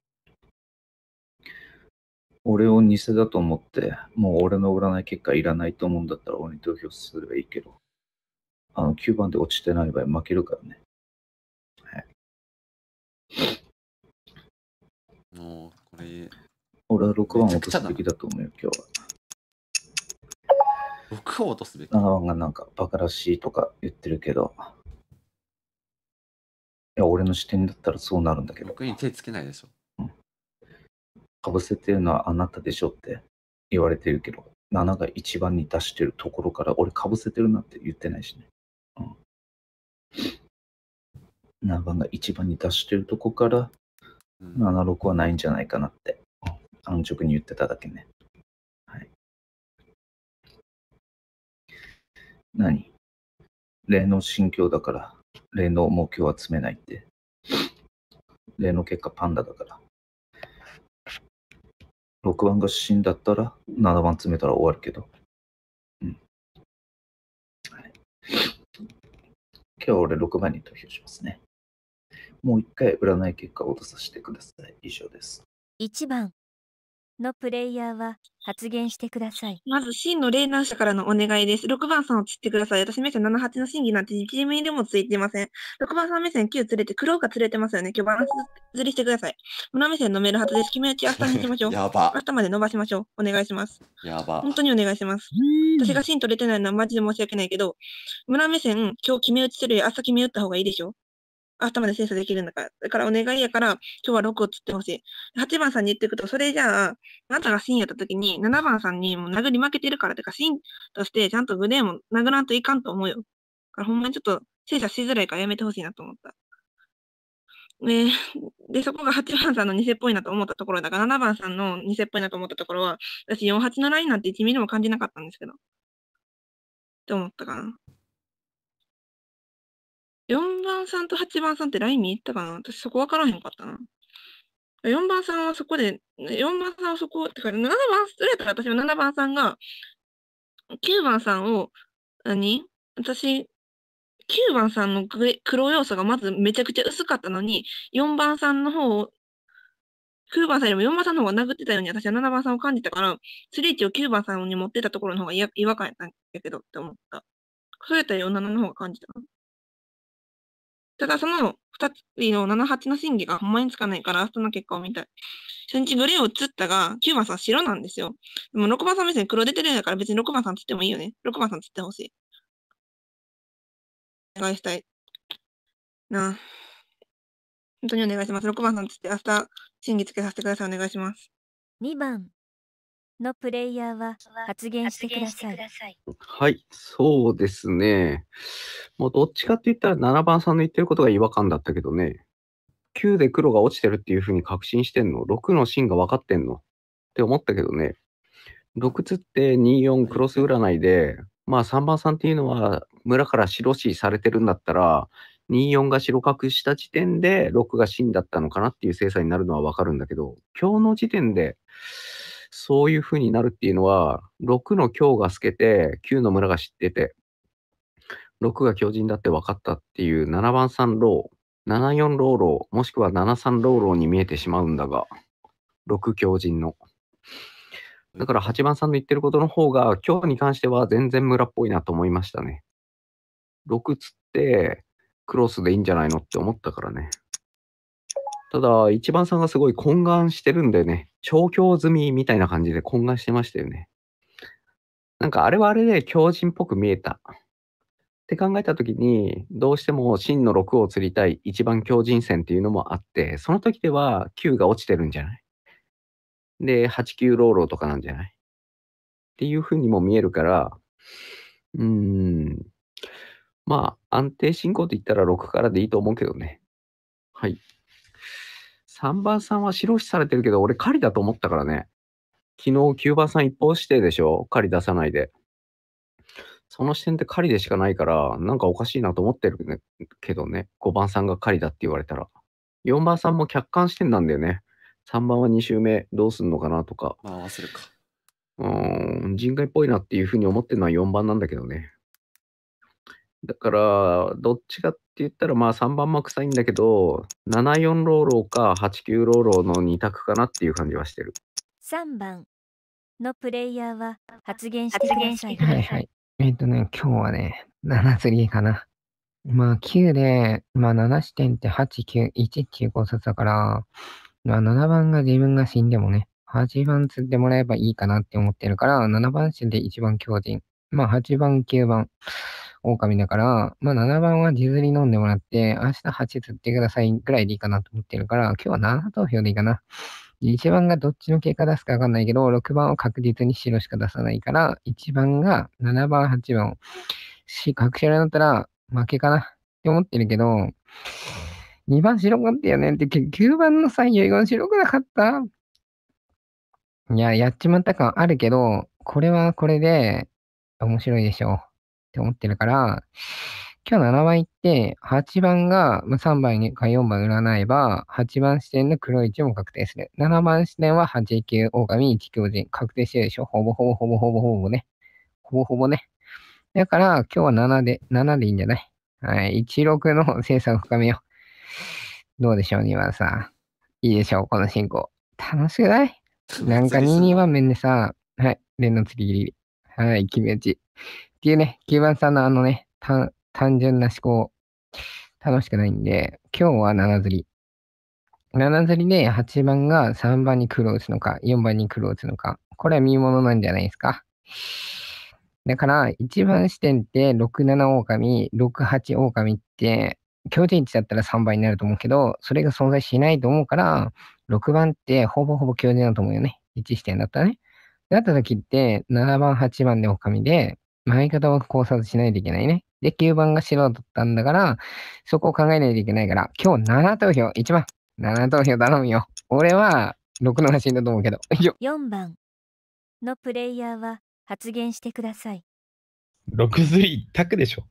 俺を偽だと思ってもう俺の占い結果いらないと思うんだったら俺に投票すればいいけどあの9番で落ちてない場合負けるからね、はい、もうこれ俺は6番落とすべきだと思うよ今日は僕を落とすべき。長がなんかバカらしいとか言ってるけど。いや、俺の視点だったらそうなるんだけど。僕に手つけないでしょ。かぶせてるのはあなたでしょって言われてるけど、7が一番に出してるところから俺かぶせてるなんて言ってないしね。うん、7番が一番に出してるとこから、うん、76はないんじゃないかなって、安直に言ってただけね。何霊能心境だから、霊能目標は詰めないって。霊の結果パンダだから。6番が死んだったら、7番詰めたら終わるけど。うん。はい、今日俺6番に投票しますね。もう一回占い結果を出させてください。以上です。1番のプレイヤーは発言してください。まず、真の霊難者からのお願いです。6番さんを釣ってください。私目線78の真偽なんて1ミリにでもついていません。6番さん目線9連れて、黒が連れてますよね。今日バランス釣りしてください。村目線のメールずです。決め打ち明日にしましょう。[laughs] やば。明日まで伸ばしましょう。お願いします。やば。本当にお願いします。私が真取れてないのはマジで申し訳ないけど、村目線今日決め打ちするより明日決め打った方がいいでしょ頭で精査できるんだから。だからお願いやから、今日は6をつってほしい。8番さんに言っていくと、それじゃあ、あなたが真やった時に、7番さんにもう殴り負けてるから、てか真としてちゃんとグレーも殴らんといかんと思うよ。だからほんまにちょっと精査しづらいからやめてほしいなと思った。えで、そこが8番さんの偽っぽいなと思ったところだから、7番さんの偽っぽいなと思ったところは、私48のラインなんて1ミリも感じなかったんですけど。って思ったかな。4番さんと8番さんってライン見行ったかな私そこ分からへんかったな。4番さんはそこで、4番さんはそこ、ってか、7番、それやったら私は7番さんが、9番さんを、何私、9番さんの黒要素がまずめちゃくちゃ薄かったのに、4番さんの方を、9番さんよりも4番さんの方が殴ってたように私は7番さんを感じたから、スリーチを9番さんに持ってたところの方が違和感やったんやけどって思った。そうやったら47の方が感じた。ただその2つの7、8の審議がほんまにつかないから、その結果を見たい。初日グレーを映ったが、9番さん白なんですよ。でも6番さん目線黒出てるんだから別に6番さんつってもいいよね。6番さんつってほしい。お願いしたい。なあ。本当にお願いします。6番さんつって明日審議つけさせてください。お願いします。2番。のプレイヤーは発言してください。はい、そうですね。もうどっちかって言ったら7番さんの言ってることが違和感だったけどね。9で黒が落ちてるっていうふうに確信してんの ?6 の芯が分かってんのって思ったけどね。6つって24クロス占いで、まあ3番さんっていうのは村から白しされてるんだったら、24が白隠した時点で6が芯だったのかなっていう精査になるのは分かるんだけど、今日の時点で、そういう風になるっていうのは、6の今日が透けて、9の村が知ってて、6が狂人だって分かったっていう7番3ロー、74ローロー、もしくは73ローローに見えてしまうんだが、6強人の。だから8番さんの言ってることの方が、今日に関しては全然村っぽいなと思いましたね。6つって、クロスでいいんじゃないのって思ったからね。ただ、一番さんがすごい懇願してるんだよね。調教済みみたいな感じで懇願してましたよね。なんかあれはあれで狂人っぽく見えた。って考えた時に、どうしても真の6を釣りたい一番強人戦っていうのもあって、その時では9が落ちてるんじゃないで、8、9ローローとかなんじゃないっていうふうにも見えるから、うーん。まあ、安定進行って言ったら6からでいいと思うけどね。はい。3番さんは白押しされてるけど、俺狩りだと思ったからね。昨日9番さん一方指定でしょ狩り出さないで。その視点って狩りでしかないから、なんかおかしいなと思ってる、けどね。5番さんが狩りだって言われたら。4番さんも客観視点なんだよね。3番は2周目どうすんのかなとか。まあ合わせるか。うん、人外っぽいなっていうふうに思ってるのは4番なんだけどね。だから、どっちかっって言ったら、まあ3番も臭いんだけど、74ローローか89ローローの2択かなっていう感じはしてる。3番のプレイヤーは発言してください。はいはい。えっ、ー、とね、今日はね、73かな。まあ9で、まあ7視点って8、9、1っていう考察だから、まあ7番が自分が死んでもね、8番釣ってもらえばいいかなって思ってるから、7番死んで1番強人。まあ8番、9番。狼だから、まあ7番は譲り飲んでもらって、明日8釣ってくださいぐらいでいいかなと思ってるから、今日は7投票でいいかな。1番がどっちの結果出すかわかんないけど、6番を確実に白しか出さないから、1番が7番、8番を、し、色になったら負けかなって思ってるけど、2番白かったよねって、9番の3、遺言白くなかったいや、やっちまった感あるけど、これはこれで面白いでしょう。って思ってるから、今日7行って、8番が3番か4番占えば、8番視点の黒い1も確定する。7番視点は8、9、狼、1、狂人。確定してるでしょほぼほぼほぼほぼほぼね。ほぼほぼね。だから、今日は7で、7でいいんじゃないはい。16の精査を深めよう。どうでしょう、2番さん。いいでしょう、この進行。楽しくない [laughs] なんか22番面でさ、はい。連の釣り切り。はい、決め打ち。っていうね、9番さんのあのね、単純な思考、楽しくないんで、今日は7釣り。7釣りで8番が3番に黒打つのか、4番に黒打つのか。これは見物なんじゃないですか。だから、1番視点って6、7狼、6、8狼って、強陣1だったら3倍になると思うけど、それが存在しないと思うから、6番ってほぼほぼ強陣だと思うよね。1視点だったらね。だった時って、7番、8番で狼で、相方は考察しないといけないね。で、9番が白だったんだから、そこを考えないといけないから、今日7投票、1番。7投票頼むよ。俺は6の走信だと思うけど。4番のプレイヤーは発言してください。6釣り一択でしょ。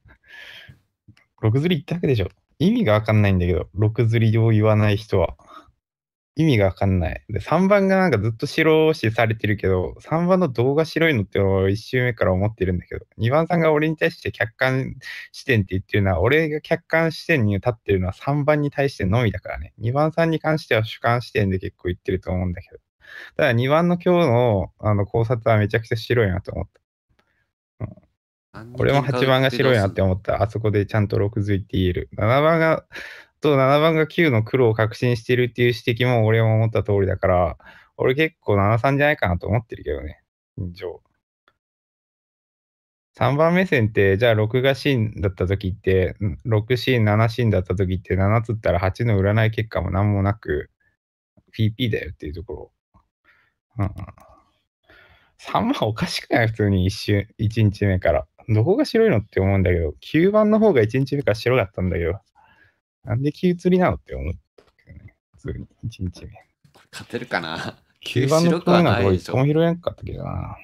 6釣り一択でしょ。意味がわかんないんだけど、6釣りを言わない人は。意味がわかんない。で、3番がなんかずっと白押しされてるけど、3番の動画白いのって1周目から思ってるんだけど、2番さんが俺に対して客観視点って言ってるのは、俺が客観視点に立ってるのは3番に対してのみだからね。2番さんに関しては主観視点で結構言ってると思うんだけど。ただ2番の今日のあの考察はめちゃくちゃ白いなと思った。うん俺も8番が白いなって思った。あそこでちゃんと6付いて言える。7番がと7番が9の黒を確信してるっていう指摘も俺も思った通りだから、俺結構73じゃないかなと思ってるけどね、現3番目線って、じゃあ6がシーンだった時って、6シーン、7シーンだった時って、7つったら8の占い結果も何もなく、PP だよっていうところ。うん、3番おかしくない普通に1週、1日目から。どこが白いのって思うんだけど、9番の方が1日目から白かったんだけど。なんで急釣りなのって思ったけどね、普通に、1日目。勝てるかな ?9 番のプロがこいつ、も拾えんかったけどな。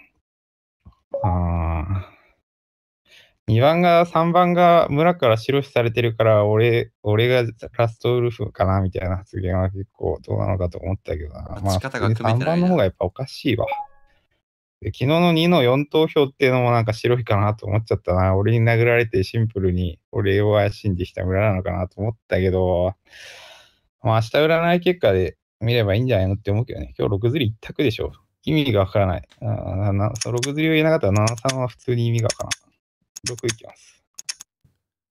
あー。2番が、3番が村から白視されてるから、俺、俺がラストウルフかなみたいな発言は結構どうなのかと思ったけどな。まあ、3番の方がやっぱおかしいわ。で、昨日の2の4投票っていうのもなんか白いかなと思っちゃったな。俺に殴られてシンプルに俺を怪しんできた村なのかなと思ったけど、まあ明日占い結果で見ればいいんじゃないのって思うけどね。今日6ずり一択でしょ。意味がわからない。あなその6ずりを言えなかったら73は普通に意味がわからない。6いきます。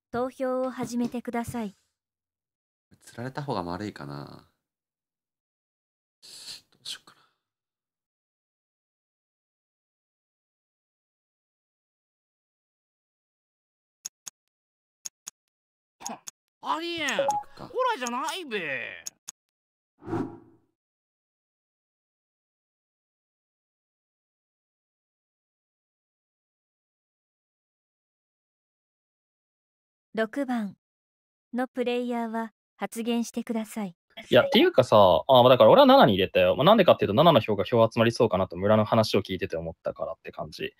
投票を始めてください。釣られた方が丸いかな。ありえんオラじゃないべ6番のプレイヤーは発言してください。いや、っていうかさ、あまあ、だから俺は7に入れたよ。まあ、なんでかっていうと、7の票が票集まりそうかなと村の話を聞いてて思ったからって感じ。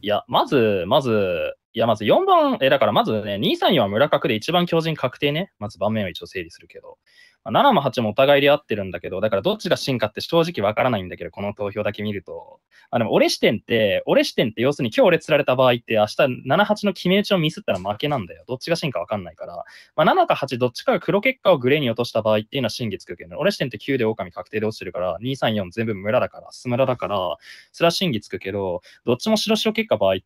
いや、まず、まず、いや、まず4番、え、だからまずね、2、3、4は村格で一番強靭確定ね。まず盤面を一応整理するけど。ま7も8もお互いで合ってるんだけど、だからどっちが進化って正直わからないんだけど、この投票だけ見ると。あ、でも俺視点って、俺視点って要するに今日俺釣られた場合って、明日7、8の決め打ちをミスったら負けなんだよ。どっちが進化わかんないから。まあ、7か8、どっちかが黒結果をグレーに落とした場合っていうのは真偽つくけど、ね、俺視点って9で狼確定で落ちてるから、2、3、4全部村だから、スムラだから、それは真偽つくけど、どっちも白白結果場合、出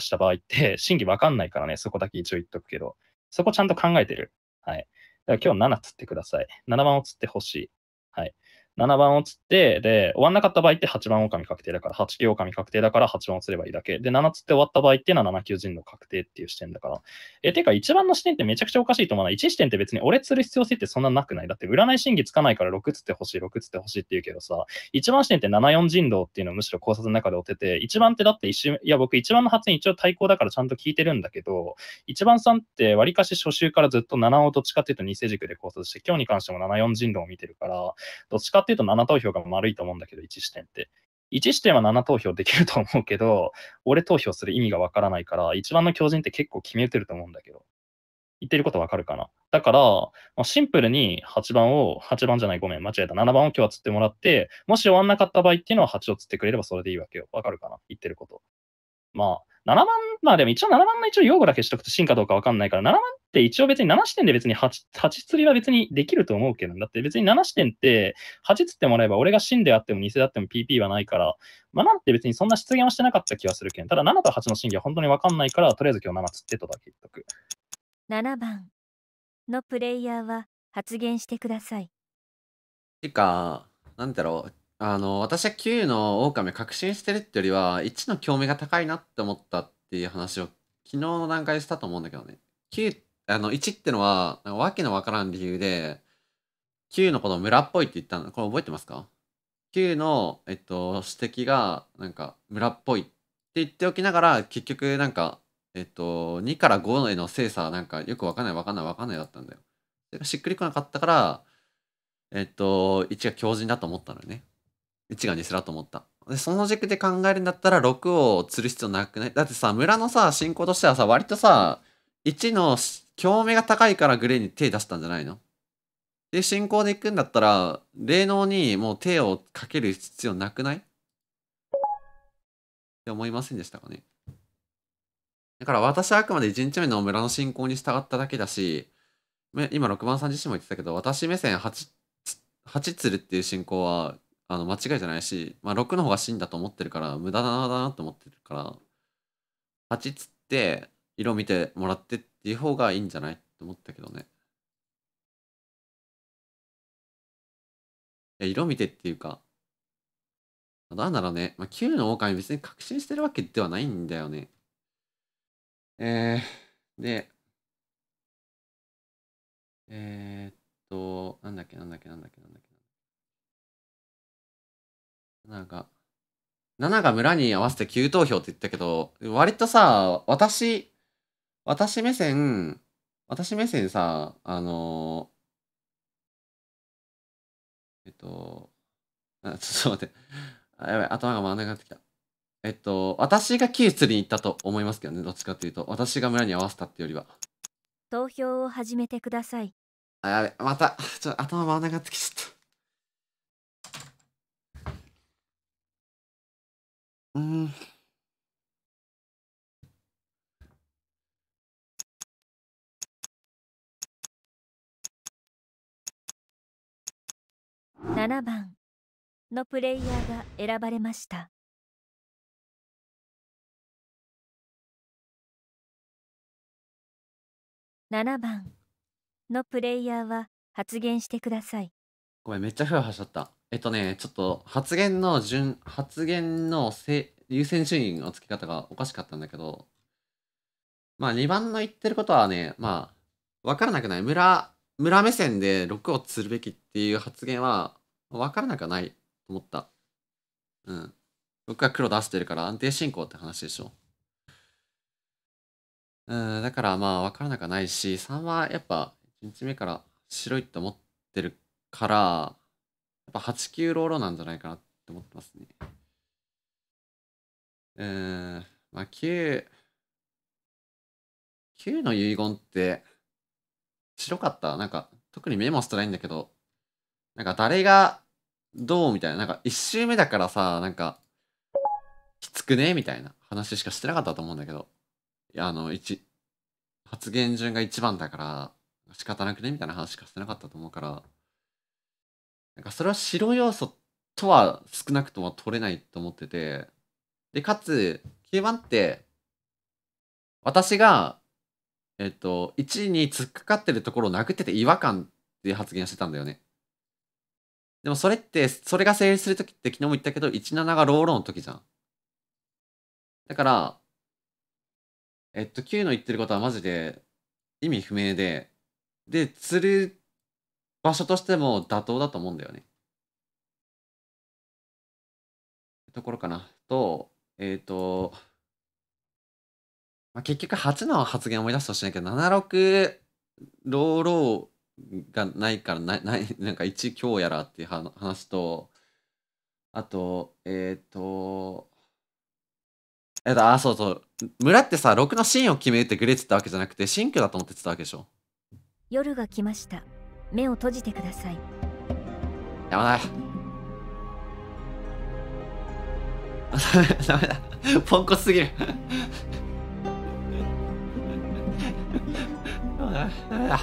した場合って、真偽わかんないからね、そこだけ一応言っとくけど、そこちゃんと考えてる。はい。今日7つってください。7番を釣ってほしい。はい。7番を釣って、で、終わんなかった場合って8番狼確定だから、8九狼確定だから8番を釣ればいいだけ。で、7釣って終わった場合っていうのは7九人の確定っていう視点だから。え、てか1番の視点ってめちゃくちゃおかしいと思わない。1視点って別に俺釣る必要性ってそんななくない。だって占い審議つかないから6釣ってほしい、6釣ってほしいって言うけどさ、1番視点って74人道っていうのをむしろ考察の中で追ってて、1番ってだって一瞬、いや僕1番の発言一応対抗だからちゃんと聞いてるんだけど、1番さんって割かし初週からずっと7をどっちかっていうと偽軸で考察して、今日に関しても74人道を見てるから、どっちかっていうと7投票が丸いと思うんだけど、1視点って。1視点は7投票できると思うけど、俺投票する意味がわからないから、1番の狂人って結構決め打てると思うんだけど。言ってることわかるかなだから、まあ、シンプルに8番を、8番じゃない、ごめん、間違えた。7番を今日は釣ってもらって、もし終わんなかった場合っていうのは8を釣ってくれればそれでいいわけよ。わかるかな言ってること。まあ、7番、まあでも一応7番の一応用語だけしとくと真かどうかわかんないから、7番って一応別に7視点で別に 8, 8釣りは別にできると思うけど、だって別に7視点って8釣ってもらえば俺が真であっても偽であっても PP はないから、ま7って別にそんな出現はしてなかった気はするけん。ただ7と8の真偽は本当にわかんないから、とりあえず今日7釣ってとだけ言っとく。7番のプレイヤーは発言してください。てか、なんだろう、あの、私は9の狼ミ確信してるってよりは、1の興味が高いなって思ったっていう話を昨日の段階でしたと思うんだけどね。9、あの、1ってのは、なんか訳のわからん理由で、9のことを村っぽいって言ったの、これ覚えてますか ?9 の、えっと、指摘が、なんか、村っぽいって言っておきながら、結局、なんか、えっと、2から5への精査なんかよくわかんないわかんないわかんないだったんだよ。それがしっくりこなかったから、えっと、1が強靭だと思ったのよね。一が2すらと思った。で、その軸で考えるんだったら6を釣る必要なくないだってさ、村のさ、進行としてはさ、割とさ、1の興味が高いからグレーに手出したんじゃないので、進行で行くんだったら、霊能にもう手をかける必要なくないって思いませんでしたかね。だから私はあくまで1日目の村の進行に従っただけだし、今6番さん自身も言ってたけど、私目線 8, 8釣るっていう進行はあの間違いじゃないし、まあ、6の方がんだと思ってるから無駄だなと思ってるから8つって色見てもらってっていう方がいいんじゃないって思ったけどねえ、色見てっていうかなんだろうね、まあ、9の狼別に確信してるわけではないんだよねえー、でえー、っとなんだっけなんだっけなんだっけなんだっけ7が、7が村に合わせて急投票って言ったけど、割とさ、私、私目線、私目線さ、あのー、えっと、あちょっと待って。あ、やばい、頭が回らなくなってきた。えっと、私が旧釣りに行ったと思いますけどね、どっちかというと。私が村に合わせたってよりは。投票を始めてください。あ、やべ、また、ちょっと頭回らなくなってきちゃった。う7番のプレイヤーが選ばれました。7番のプレイヤーは発言してください。ごめん、めっちゃふわはしゃった。えっとね、ちょっと発言の順、発言のせ優先順位の付け方がおかしかったんだけど、まあ2番の言ってることはね、まあ、わからなくない。村、村目線で6を釣るべきっていう発言は、わからなくはないと思った。うん。僕は黒出してるから安定進行って話でしょ。うん、だからまあ分からなくはないし、3はやっぱ1日目から白いって思ってるから、やっぱ8級ローローなんじゃないかなって思ってますね。うん、まあ9、9の遺言って白かった。なんか特にメモしてないんだけど、なんか誰がどうみたいな、なんか1周目だからさ、なんかきつくねみたいな話しかしてなかったと思うんだけど、いや、あの、1、発言順が1番だから仕方なくねみたいな話しかしてなかったと思うから、なんかそれは白要素とは少なくとも取れないと思ってて、で、かつ、競1って、私が、えっと、1位に突っかかってるところを殴ってて違和感っていう発言してたんだよね。でもそれって、それが成立するときって昨日も言ったけど、17がローローのときじゃん。だから、えっと、9の言ってることはマジで意味不明で、で、釣る場所としても妥当だと思うんだよね。ところかな。と、えっ、ー、と、まあ、結局初の発言思い出してほしいんだけど、76ロローがないからな、ない、[laughs] なんか1強やらっていう話と、あと、えっ、ー、と、えっと、あ、そうそう。村ってさ、6のシーンを決めてくれてたわけじゃなくて、新居だと思ってたわけでしょ。夜が来ました。目を閉じてくださいば田 [laughs] ダメだポンコツすぎる [laughs] ダメだ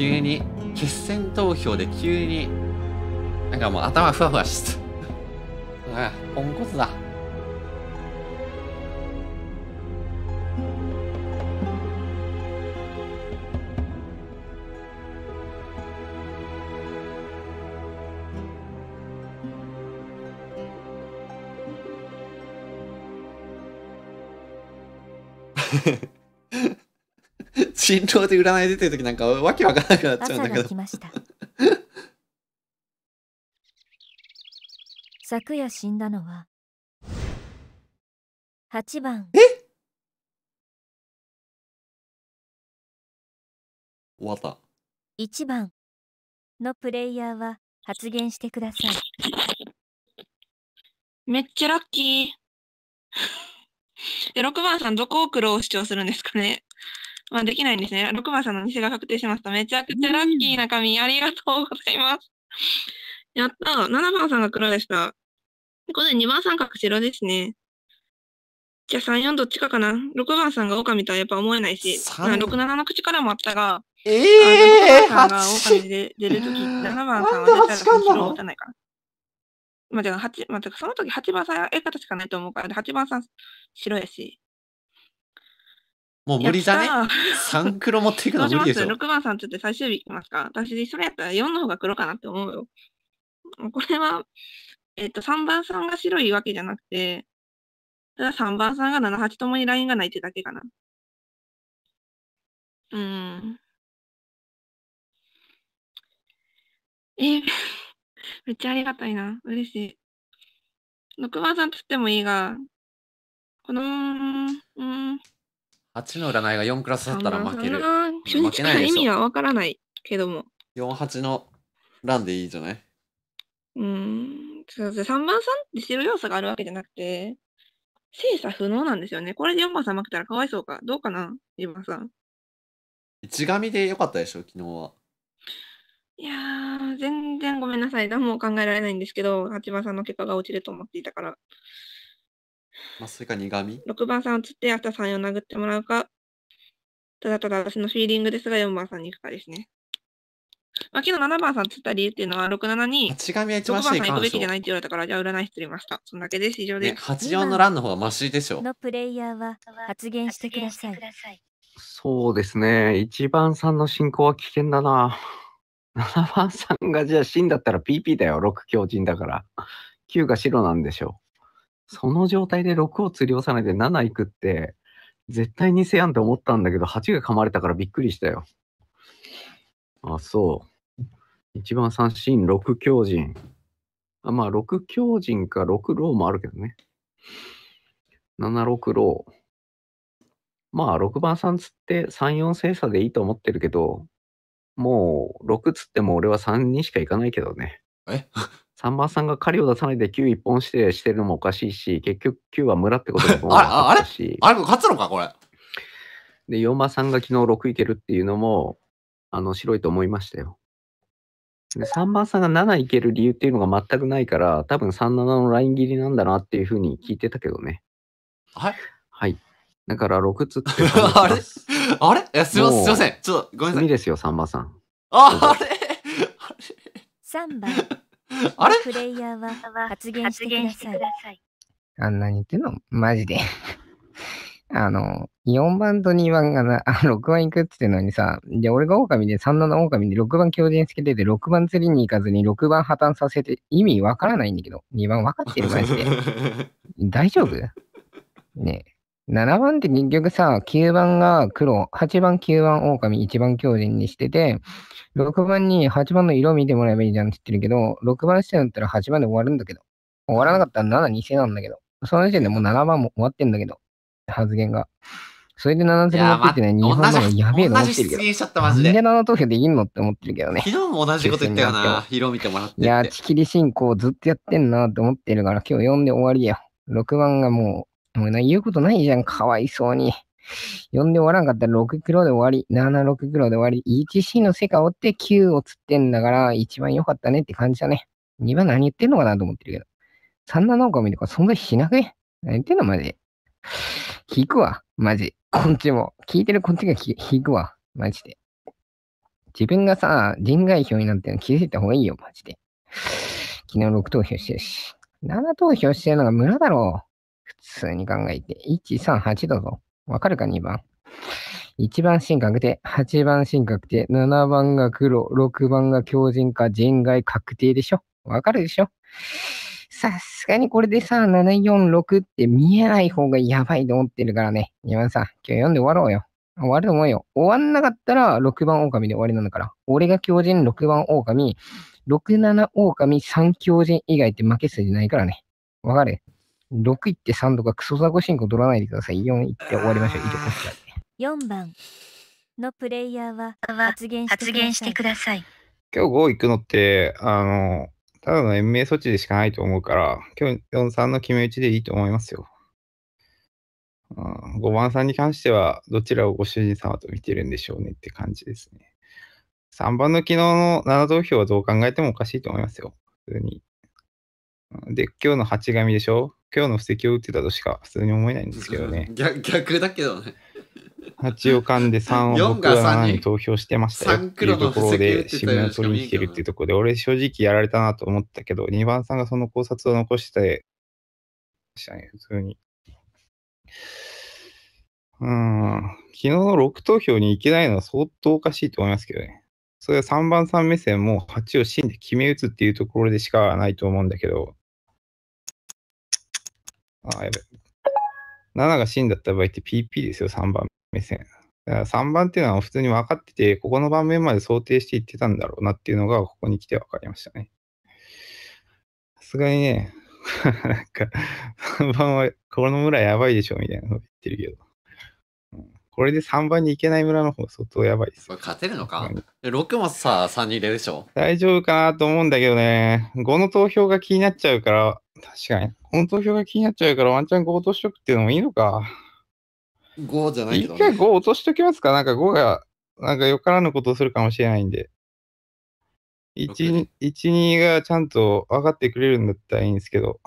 急に、決選投票で急に、なんかもう頭ふわふわしてた。[laughs] ああ、ポンコツだ。新郎で占い出てる時なんかわけわからなくなっちゃうんだけど。昨夜死んだのは8番え終わった1番のプレイヤーは発言してくださいめっちゃラッキーで6番さんどこを苦労主張するんですかねまあ、できないんですね。6番さんの偽が確定しました。めちゃくちゃラッキーな紙、ありがとうございます。やった。7番さんが黒でした。ここで2番三角白ですね。じゃあ3、4どっちかかな。6番さんが狼とはやっぱ思えないし、6、7の口からもあったが、ええー、さんが狼で出るとき、7番さんは出たら白を打たないから。まあ、じゃあ8、まあ、その時8番さん、ええ形しかないと思うから、8番さん白やし、もう無理だね。クロ持っていくの無理でしょ。6番さんちょっと最終日いきますか。私、それやったら4の方が黒かなって思うよ。これは、えっ、ー、と、3番さんが白いわけじゃなくて、ただ3番さんが7、8ともにラインがないってだけかな。うん。えー、[laughs] めっちゃありがたいな。嬉しい。6番さんつってもいいが、この、うん。8の占いが4クラスだったら負ける。負けない意味ょ。がわからないけども。48の欄でいいじゃないうーん。そうです3番さんって知る要素があるわけじゃなくて、精査不能なんですよね。これで4番さん負けたらかわいそうか。どうかな、今さん。一紙でよかったでしょ、昨日は。いやー、全然ごめんなさい。何も考えられないんですけど、8番さんの結果が落ちると思っていたから。まあ、それか苦味6番さんを釣って明さんを殴ってもらうか、ただただ私のフィーリングですが4番さんに行くかですね。まあ、昨日7番さん釣った理由っていうのは、6、7に、8番さに行くべきじゃないって言われたから、じゃあ占い師釣ました。そんだけで以上です。ね、84の欄の方がマシでしょ。うのプレイヤーは発言してください。そうですね。1番さんの進行は危険だな。7番さんがじゃあ死んだったら PP だよ。6強人だから。9が白なんでしょうその状態で6を釣りなめて7行くって、絶対にせやんと思ったんだけど、8が噛まれたからびっくりしたよ。あ、そう。一番三振、6強人。あ、まあ、6強人か6ローもあるけどね。7、6ロー。まあ、6番3釣って3、4精査でいいと思ってるけど、もう6釣っても俺は3にしか行かないけどね。え三番さんが狩りを出さないで9一本指定してるのもおかしいし、結局9は村ってことでも [laughs] あれあれあれ勝つのかこれ。で、4番さんが昨日6いけるっていうのも、あの、白いと思いましたよ。で、3番さんが7いける理由っていうのが全くないから、多分37のライン切りなんだなっていうふうに聞いてたけどね。はいはい。だから6つって [laughs] あれ [laughs] あれいや、すいません。ちょっとごめんなさい。いいですよ、三番さん。あ、あれあれ番。あれプレイヤーは発言してください。あんなに言ってんのマジで。[laughs] あの、4番と2番がな、6番行くっつってのにさ、で、俺が狼で3の狼で6番強靭つけてて、6番釣りに行かずに6番破綻させて、意味わからないんだけど、2番分かってるマジで。[laughs] 大丈夫ねえ。7番って結局さ、9番が黒、8番、9番、狼、1番、狂人にしてて、6番に8番の色見てもらえばいいじゃんって言ってるけど、6番してだったら8番で終わるんだけど、終わらなかったら7、2世なんだけど、その時点でもう7番も終わってんだけど、発言が。それで7戦持っててね、日本のやべえの思ってるけど。しちゃったマジで。なんで7投票でいいのって思ってるけどね。昨日も同じこと言ったよな、色見てもらっていや、ちきり進行ずっとやってんなって思ってるから、今日読んで終わりや。6番がもう、もうな、言うことないじゃん、かわいそうに。呼んで終わらんかったら6キロで終わり、7、6キロで終わり、1C の世界を追って9を釣ってんだから、一番良かったねって感じだね。2番何言ってんのかなと思ってるけど。3七岡見るか存在しなくね何言ってんのマジ。引くわ、マジ。こっちも。聞いてるこっちが引くわ、マジで。自分がさ、人外票になってるの気づいた方がいいよ、マジで。昨日6投票してるし。7投票してるのが村だろう。普通に考えて、138だぞ。わかるか、2番。1番進確定、8番進確定、7番が黒、6番が強靭化、人外確定でしょ。わかるでしょさすがにこれでさ、746って見えない方がやばいと思ってるからね。2番さん、今日読んで終わろうよ。終わると思うよ。終わんなかったら6番狼で終わりなんだから。俺が狂人6番狼、67狼3狂人以外って負け筋ないからね。わかる6いって3とかクソザコ進行取らないでください。4いって終わりましょう。以上、こちらで。4番のプレイヤーは発言してください。今日5行くのって、あの、ただの延命措置でしかないと思うから、今日4、3の決め打ちでいいと思いますよ。うん、5番さんに関しては、どちらをご主人様と見てるんでしょうねって感じですね。3番の昨日の7投票はどう考えてもおかしいと思いますよ。普通に。で、今日の8紙でしょ今日の布石を打ってたとしか普通に思えないんですけどね。[laughs] 逆逆だけどね。八王冠で3を僕は7に投票してましたよっていうところで、新聞を取りに来てるっていうところで、俺正直やられたなと思ったけど、2番さんがその考察を残してましたね、普通に。うん、昨日の6投票に行けないのは相当おかしいと思いますけどね。それは3番さん目線も8を芯で決め打つっていうところでしかないと思うんだけど、あ、やべ。7が真だった場合って PP ですよ、3番目線。だから3番っていうのは普通に分かってて、ここの盤面まで想定していってたんだろうなっていうのが、ここに来て分かりましたね。さすがにね、[laughs] なんか、3番はこの村やばいでしょみたいなの言ってるけど。これで3番に行けない村の方が相当やばいです。これ勝てるのか ?6 もさ、3人入れるでしょ大丈夫かなと思うんだけどね。5の投票が気になっちゃうから、確かに。この投票が気になっちゃうからワンチャン5落としとくっていうのもいいのか。5じゃないけど、一回5落としときますかなんか5が、なんかよからぬことをするかもしれないんで。1、2がちゃんと分かってくれるんだったらいいんですけど。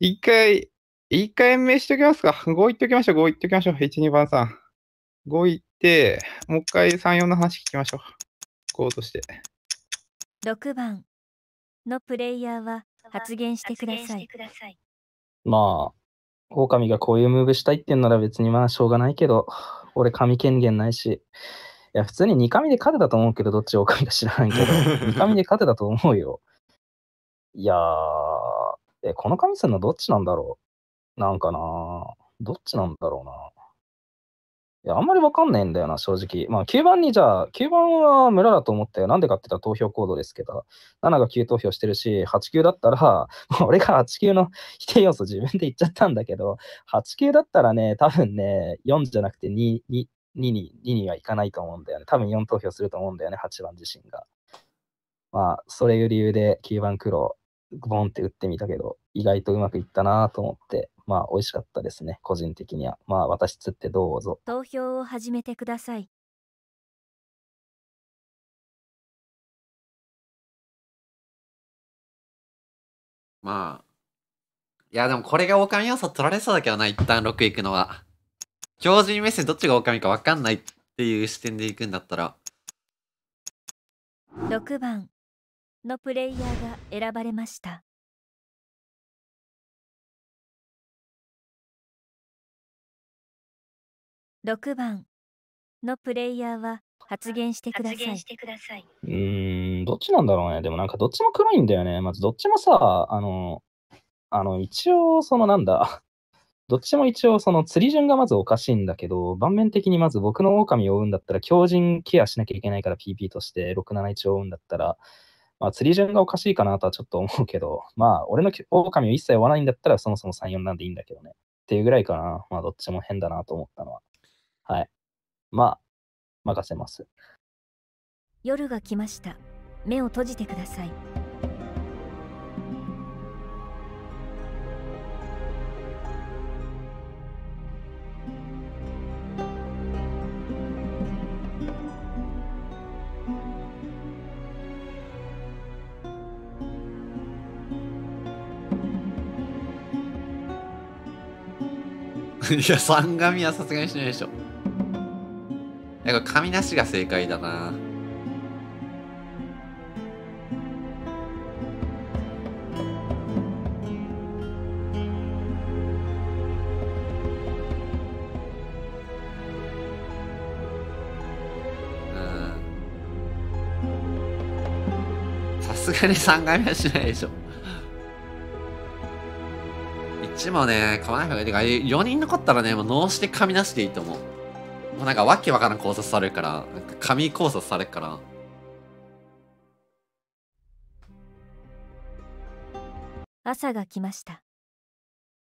一回、一回目しときますか。5いっときましょう、5いっときましょう。1、2番さん。5いって、もう一回3、4の話聞きましょう。5として。6番のプレイヤーは発言してください。まあ、狼がこういうムーブしたいって言うなら別にまあしょうがないけど、俺神権限ないし、いや普通に2神で勝てたと思うけど、どっち狼か知らないけど、2 [laughs] 神で勝てたと思うよ。いやー、え、この神さんのどっちなんだろうなんかなどっちなんだろうないや、あんまりわかんないんだよな、正直。まあ、9番にじゃあ、9番は村だと思ったよ。なんでかって言ったら投票行動ですけど、7が9投票してるし、8級だったら、[laughs] 俺が8級の否定要素自分で言っちゃったんだけど、8級だったらね、多分ね、4じゃなくて2、2、2に、2にはいかないと思うんだよね。多分4投票すると思うんだよね、8番自身が。まあ、それいう理由で9番黒、ボンって打ってみたけど、意外とうまくいったなと思って、まあ、美味しかったですね、個人的には。まあ、私つってどうぞ。投票を始めてください。まあ。いや、でもこれが狼要素取られそうだけどな、一旦6行くのは。標準目線どっちが狼か分かんないっていう視点で行くんだったら。6番のプレイヤーが選ばれました。6番のプレイヤーは発言してください。うーん、どっちなんだろうね。でもなんかどっちも黒いんだよね。まずどっちもさ、あの、あの一応そのなんだ、[laughs] どっちも一応その釣り順がまずおかしいんだけど、盤面的にまず僕の狼を追うんだったら強靭ケアしなきゃいけないから PP として671を追うんだったら、まあ、釣り順がおかしいかなとはちょっと思うけど、まあ俺の狼を一切追わないんだったらそもそも34なんでいいんだけどね。っていうぐらいかな。まあどっちも変だなと思ったのは。はい。まあ、任せます。夜が来ました。目を閉じてください。[laughs] いや、三神はさすがにしないでしょ。なんか紙なしが正解だな。さすがに3回目はしないでしょ。1もね、買わない方がいい。てか、4人残ったらね、もう脳死で紙なしでいいと思う。もうなんかわけわからん考察されるから、なんか紙考察されるから。朝が来ました。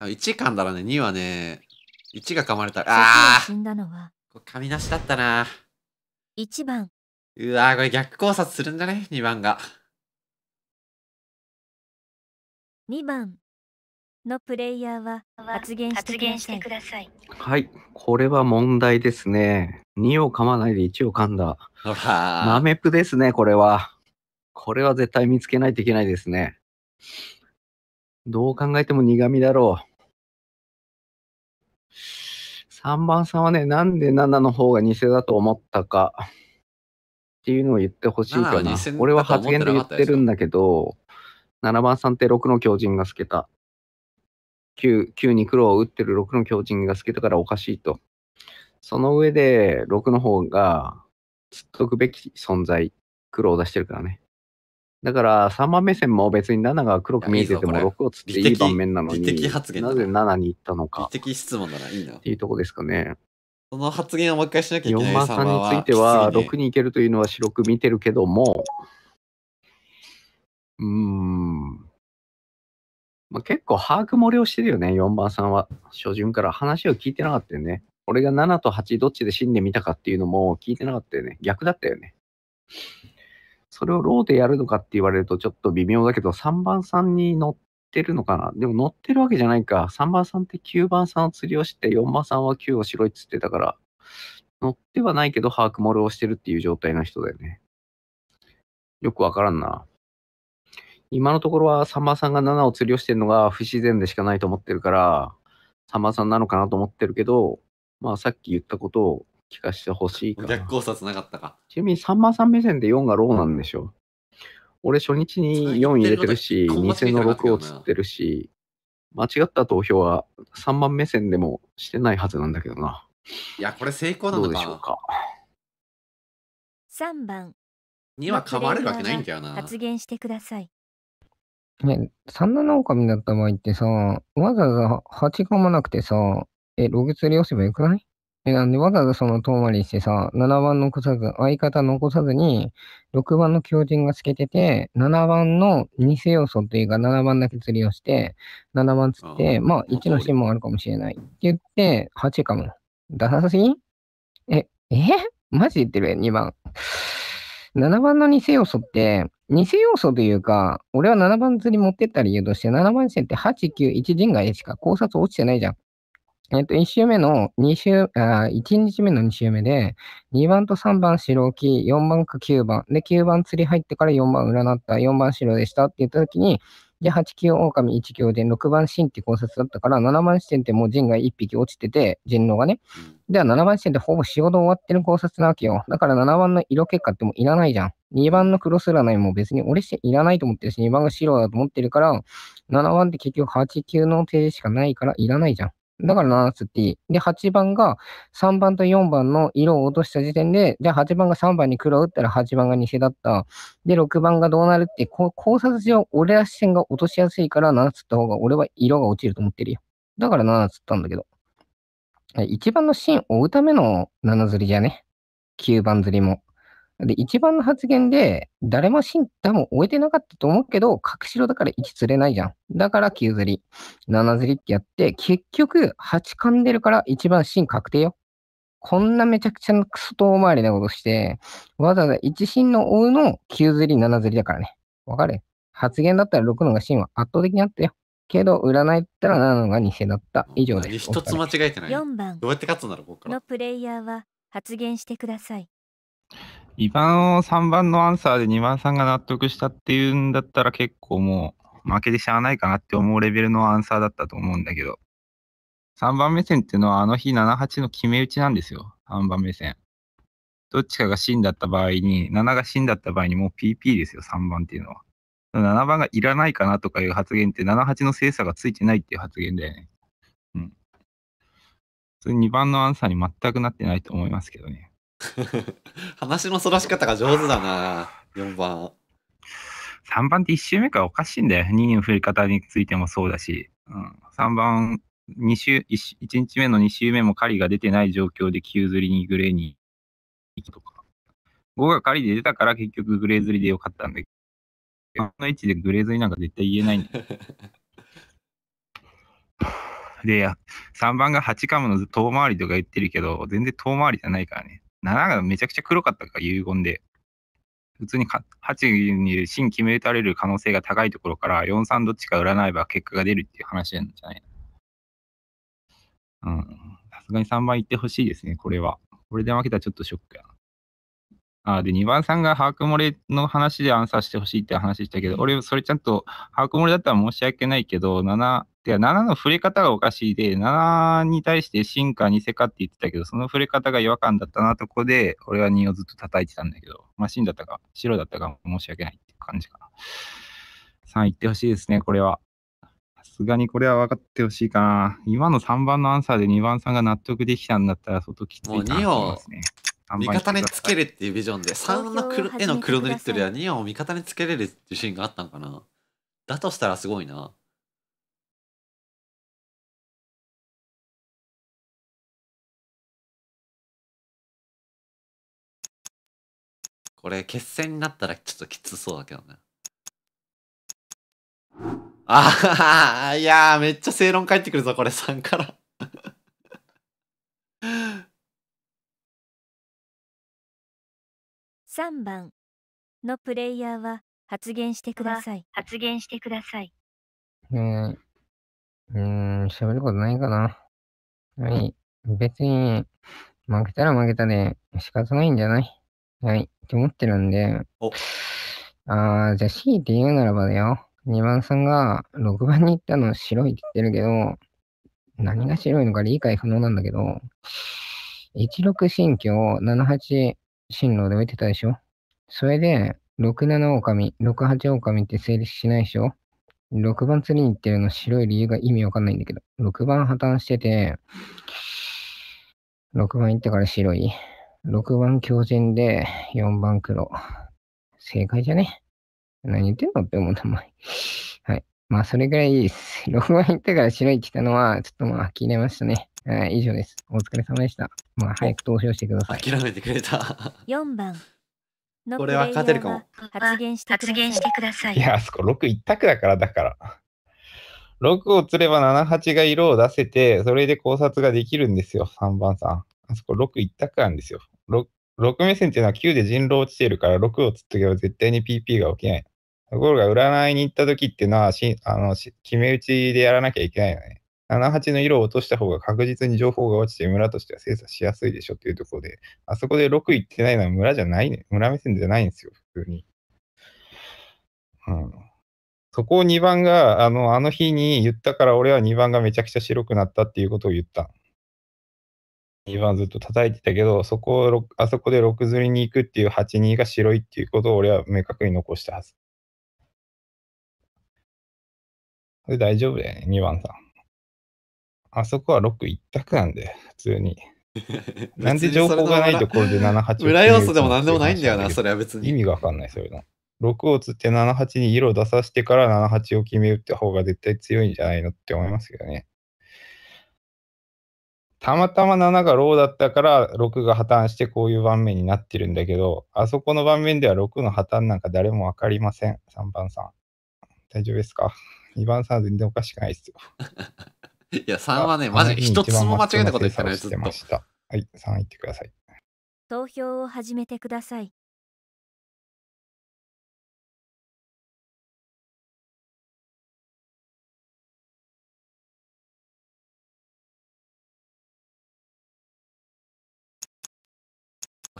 1噛んだらね、2はね、1が噛まれた。ああ死んだのは。これ噛みなしだったな。1番。うわーこれ逆考察するんじゃね ?2 番が。2番。のプレイヤーは発言してください。はい、これは問題ですね。2を噛まないで1を噛んだ。ほマメプですね、これは。これは絶対見つけないといけないですね。どう考えても苦味だろう。3番さんはね、なんで7の方が偽だと思ったかっていうのを言ってほしいかな。俺は発言で言ってるんだけど、7番さんって6の狂人が透けた。9, に黒を打ってる6の強靭が透けたからおかしいと。その上で6の方が突っとくべき存在、黒を出してるからね。だから3番目線も別に7が黒く見えてても6を突っていい盤面なのに、なぜ7に行ったのか。質問だな、いいな。っていうとこですかね。その発言をもう一回しなきゃいけない。4番さんについては6に行けるというのは白く見てるけども、うーん。まあ、結構把握漏れをしてるよね、4番さんは。初旬から話を聞いてなかったよね。俺が7と8どっちで死んでみたかっていうのも聞いてなかったよね。逆だったよね。それをローでやるのかって言われるとちょっと微妙だけど、3番さんに乗ってるのかな。でも乗ってるわけじゃないか。3番さんって9番さんを釣りをして、4番さんは9を白いっつってたから、乗ってはないけど把握漏れをしてるっていう状態の人だよね。よくわからんな。今のところはさんまさんが7を釣りをしてるのが不自然でしかないと思ってるから、さんまさんなのかなと思ってるけど、まあさっき言ったことを聞かせてほしいから。逆考察なかったか。ちなみにさんまさん目線で4がローなんでしょ。うん、俺初日に4入れてるし、偽の6を釣ってるし、間違った投票は3番目線でもしてないはずなんだけどな。いや、これ成功なのでしょうか。3番。にはかまれるわけないんだよな。発言してください。ね、三七狼だった場合ってさ、わざわざ八噛もなくてさ、え、ログ釣り押せばよくないえ、なんでわざわざその遠回りしてさ、七番残さず、相方残さずに、六番の狂人がつけてて、七番の偽要素というか、七番だけ釣りをして、七番釣って、あまあ、一のシもあるかもしれない。って言って、八かも。出さすぎえ、えマジで言ってる二番。7番の偽要素って、偽要素というか、俺は7番釣り持ってった理由として、7番線って8、9、1陣外しか考察落ちてないじゃん。えっと、1週目の2週あ1日目の2周目で、2番と3番白置き、4番か9番。で、9番釣り入ってから4番占った、4番白でしたって言った時に、で、8級狼1級で6番神って考察だったから、7番視点ってもう人が1匹落ちてて、人狼がね。では7番視点ってほぼ仕事終わってる考察なわけよ。だから7番の色結果ってもういらないじゃん。2番の黒すらないも別に俺していらないと思ってるし、2番が白だと思ってるから、7番って結局8級の手しかないからいらないじゃん。だから7つ T。で、8番が3番と4番の色を落とした時点で、じゃあ8番が3番に黒を打ったら8番が偽だった。で、6番がどうなるって、こ考察上、俺ら視線が落としやすいから7つった方が俺は色が落ちると思ってるよ。だから7つったんだけど。1番の芯を追うための7釣りじゃね。9番釣りも。で、一番の発言で、誰も信多分終えてなかったと思うけど、隠しろだから1釣れないじゃん。だから9釣り、7釣りってやって、結局8噛んでるから一番芯確定よ。こんなめちゃくちゃクソ遠回りなことして、わざわざ1芯の追うの9釣り、7釣りだからね。わかる発言だったら6のが芯は圧倒的にあったよ。けど、占いったら7のが偽だった。以上です。一つ間違えてない。4番。どうやって勝つんだろう、僕から。のプレイヤーは発言してください。2番を3番のアンサーで2番さんが納得したっていうんだったら結構もう負けてしゃあないかなって思うレベルのアンサーだったと思うんだけど、3番目線っていうのはあの日7-8の決め打ちなんですよ。3番目線。どっちかがんだった場合に、7がんだった場合にもう PP ですよ、3番っていうのは。7番がいらないかなとかいう発言って、7-8の精査がついてないっていう発言だよね。うん。それ2番のアンサーに全くなってないと思いますけどね。[laughs] 話のそらし方が上手だな、4番。3番って1周目からおかしいんだよ。2人の振り方についてもそうだし。うん、3番、2週 1, 1日目の2周目も狩りが出てない状況で急釣りにグレーに行くとか。5が狩りで出たから結局グレー釣りでよかったんだけど、この位置でグレー釣りなんか絶対言えないんだよ。[laughs] で、3番が8カムの遠回りとか言ってるけど、全然遠回りじゃないからね。7がめちゃくちゃ黒かったから遺言で、普通に8に芯決め打たれる可能性が高いところから、4、3どっちか占えば結果が出るっていう話なんじゃないうん。さすがに3番いってほしいですね、これは。これで負けたらちょっとショックやな。あで、2番さんが把握漏れの話でアンサーしてほしいって話したけど、俺、それちゃんと、把握漏れだったら申し訳ないけど、7、で、7の触れ方がおかしいで、7に対して進化、ニセかって言ってたけど、その触れ方が違和感だったなとこで、俺は2をずっと叩いてたんだけど、マシンだったか、白だったか申し訳ないっていう感じかな。3いってほしいですね、これは。さすがにこれは分かってほしいかな。今の3番のアンサーで2番さんが納得できたんだったら、相当きついなと思いますね。味方につけるっていうビジョンで3の黒絵の黒塗りってよりは2を味方につけれるっていうシーンがあったのかなだとしたらすごいな。これ決戦になったらちょっときつそうだけどね。あは、いやー、めっちゃ正論返ってくるぞ、これ3から3番のプレイヤーは発言してください。発言してください。うんうん、喋ることないかな。はい、別に、負けたら負けたで、仕方ないんじゃないはい。って思ってるんで、お、ああ、じゃあ C って言うならばだよ。2番さんが6番に行ったの白いって言ってるけど、何が白いのか理解不能なんだけど、16新居を78進路で置いてたでしょそれで、67狼、68狼って成立しないでしょ ?6 番釣りに行ってるの白い理由が意味わかんないんだけど、6番破綻してて、6番行ったから白い。6番強靭で4番黒。正解じゃね何言ってんのって思ったまに。はい。まあ、それぐらいいいです。6番行ったから白い来たのは、ちょっとまあ、切れましたね。はい、以上です。お疲れ様でした。まあ、早く投票してください。諦めてくれた。4番。これは勝てるかも。発言してください。いや、あそこ6一択だから、だから。6を釣れば78が色を出せて、それで考察ができるんですよ、3番さん。あそこ6一択なんですよ。6, 目線っていうのは9で人狼落ちてるから6をつっとけば絶対に PP が起きない。ところが占いに行った時っていうのはしあのし決め打ちでやらなきゃいけないよね。78の色を落とした方が確実に情報が落ちて村としては精査しやすいでしょっていうところで、あそこで6行ってないのは村じゃないね。村目線じゃないんですよ、普通に。うん。そこを2番が、あの、あの日に言ったから俺は2番がめちゃくちゃ白くなったっていうことを言った。2番ずっと叩いてたけど、そこを、あそこで6ずりに行くっていう8、2が白いっていうことを俺は明確に残したはず。で大丈夫だよね、2番さん。あそこは6一択なんで、普通に。[laughs] なんで情報がないところで7、8裏要素でもなんでもないんだよな、それは別に。意味がわかんない、それの。6を釣って7、8に色を出させてから7、8を決めるって方が絶対強いんじゃないのって思いますけどね。たまたま7がローだったから6が破綻してこういう盤面になってるんだけど、あそこの盤面では6の破綻なんか誰もわかりません。3番さん。大丈夫ですか ?2 番さん全然おかしくないですよ。[laughs] いや、3はね、マジ一つも間違えたこと言ってないです。はい、3言ってください。投票を始めてください。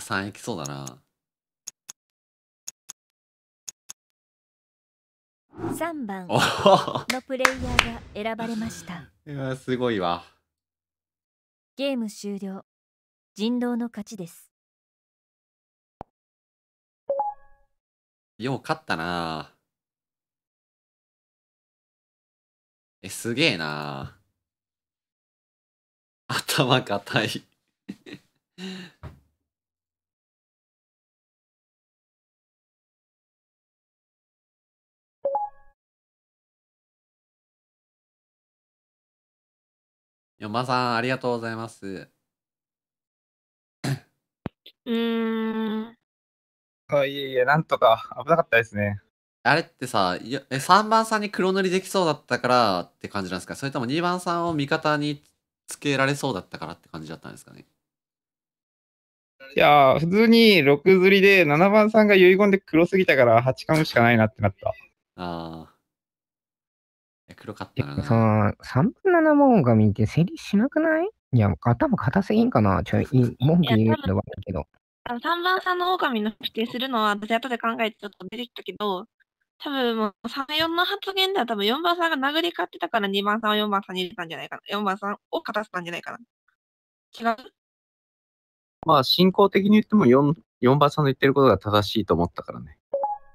3駅そうだな3番のプレイヤーが選ばれましたいやすごいわゲーム終了人狼の勝ちですよう勝ったなえすげえな頭たい山さん、ありがとうございます。うーん。あ、いえいえ、なんとか危なかったですね。あれってさ、いやえ3番さんに黒塗りできそうだったからって感じなんですかそれとも2番さんを味方につけられそうだったからって感じだったんですかねいや普通に6釣りで7番さんが遺言で黒すぎたから8むしかないなってなった。ああ。黒かったな。その、3分7もが見て成立しなくないいや、頭硬すぎんかなちょい、文句言うのはあるけど。あの3番さんの狼の否定するのは、私後で考えてちょっと出てきたけど、多分もう3、4の発言では多分4番さんが殴り勝ってたから2番さんは4番さんに入れたんじゃないかな。4番さんを勝たせたんじゃないかな。違うまあ、進行的に言っても 4, 4番さんの言ってることが正しいと思ったからね。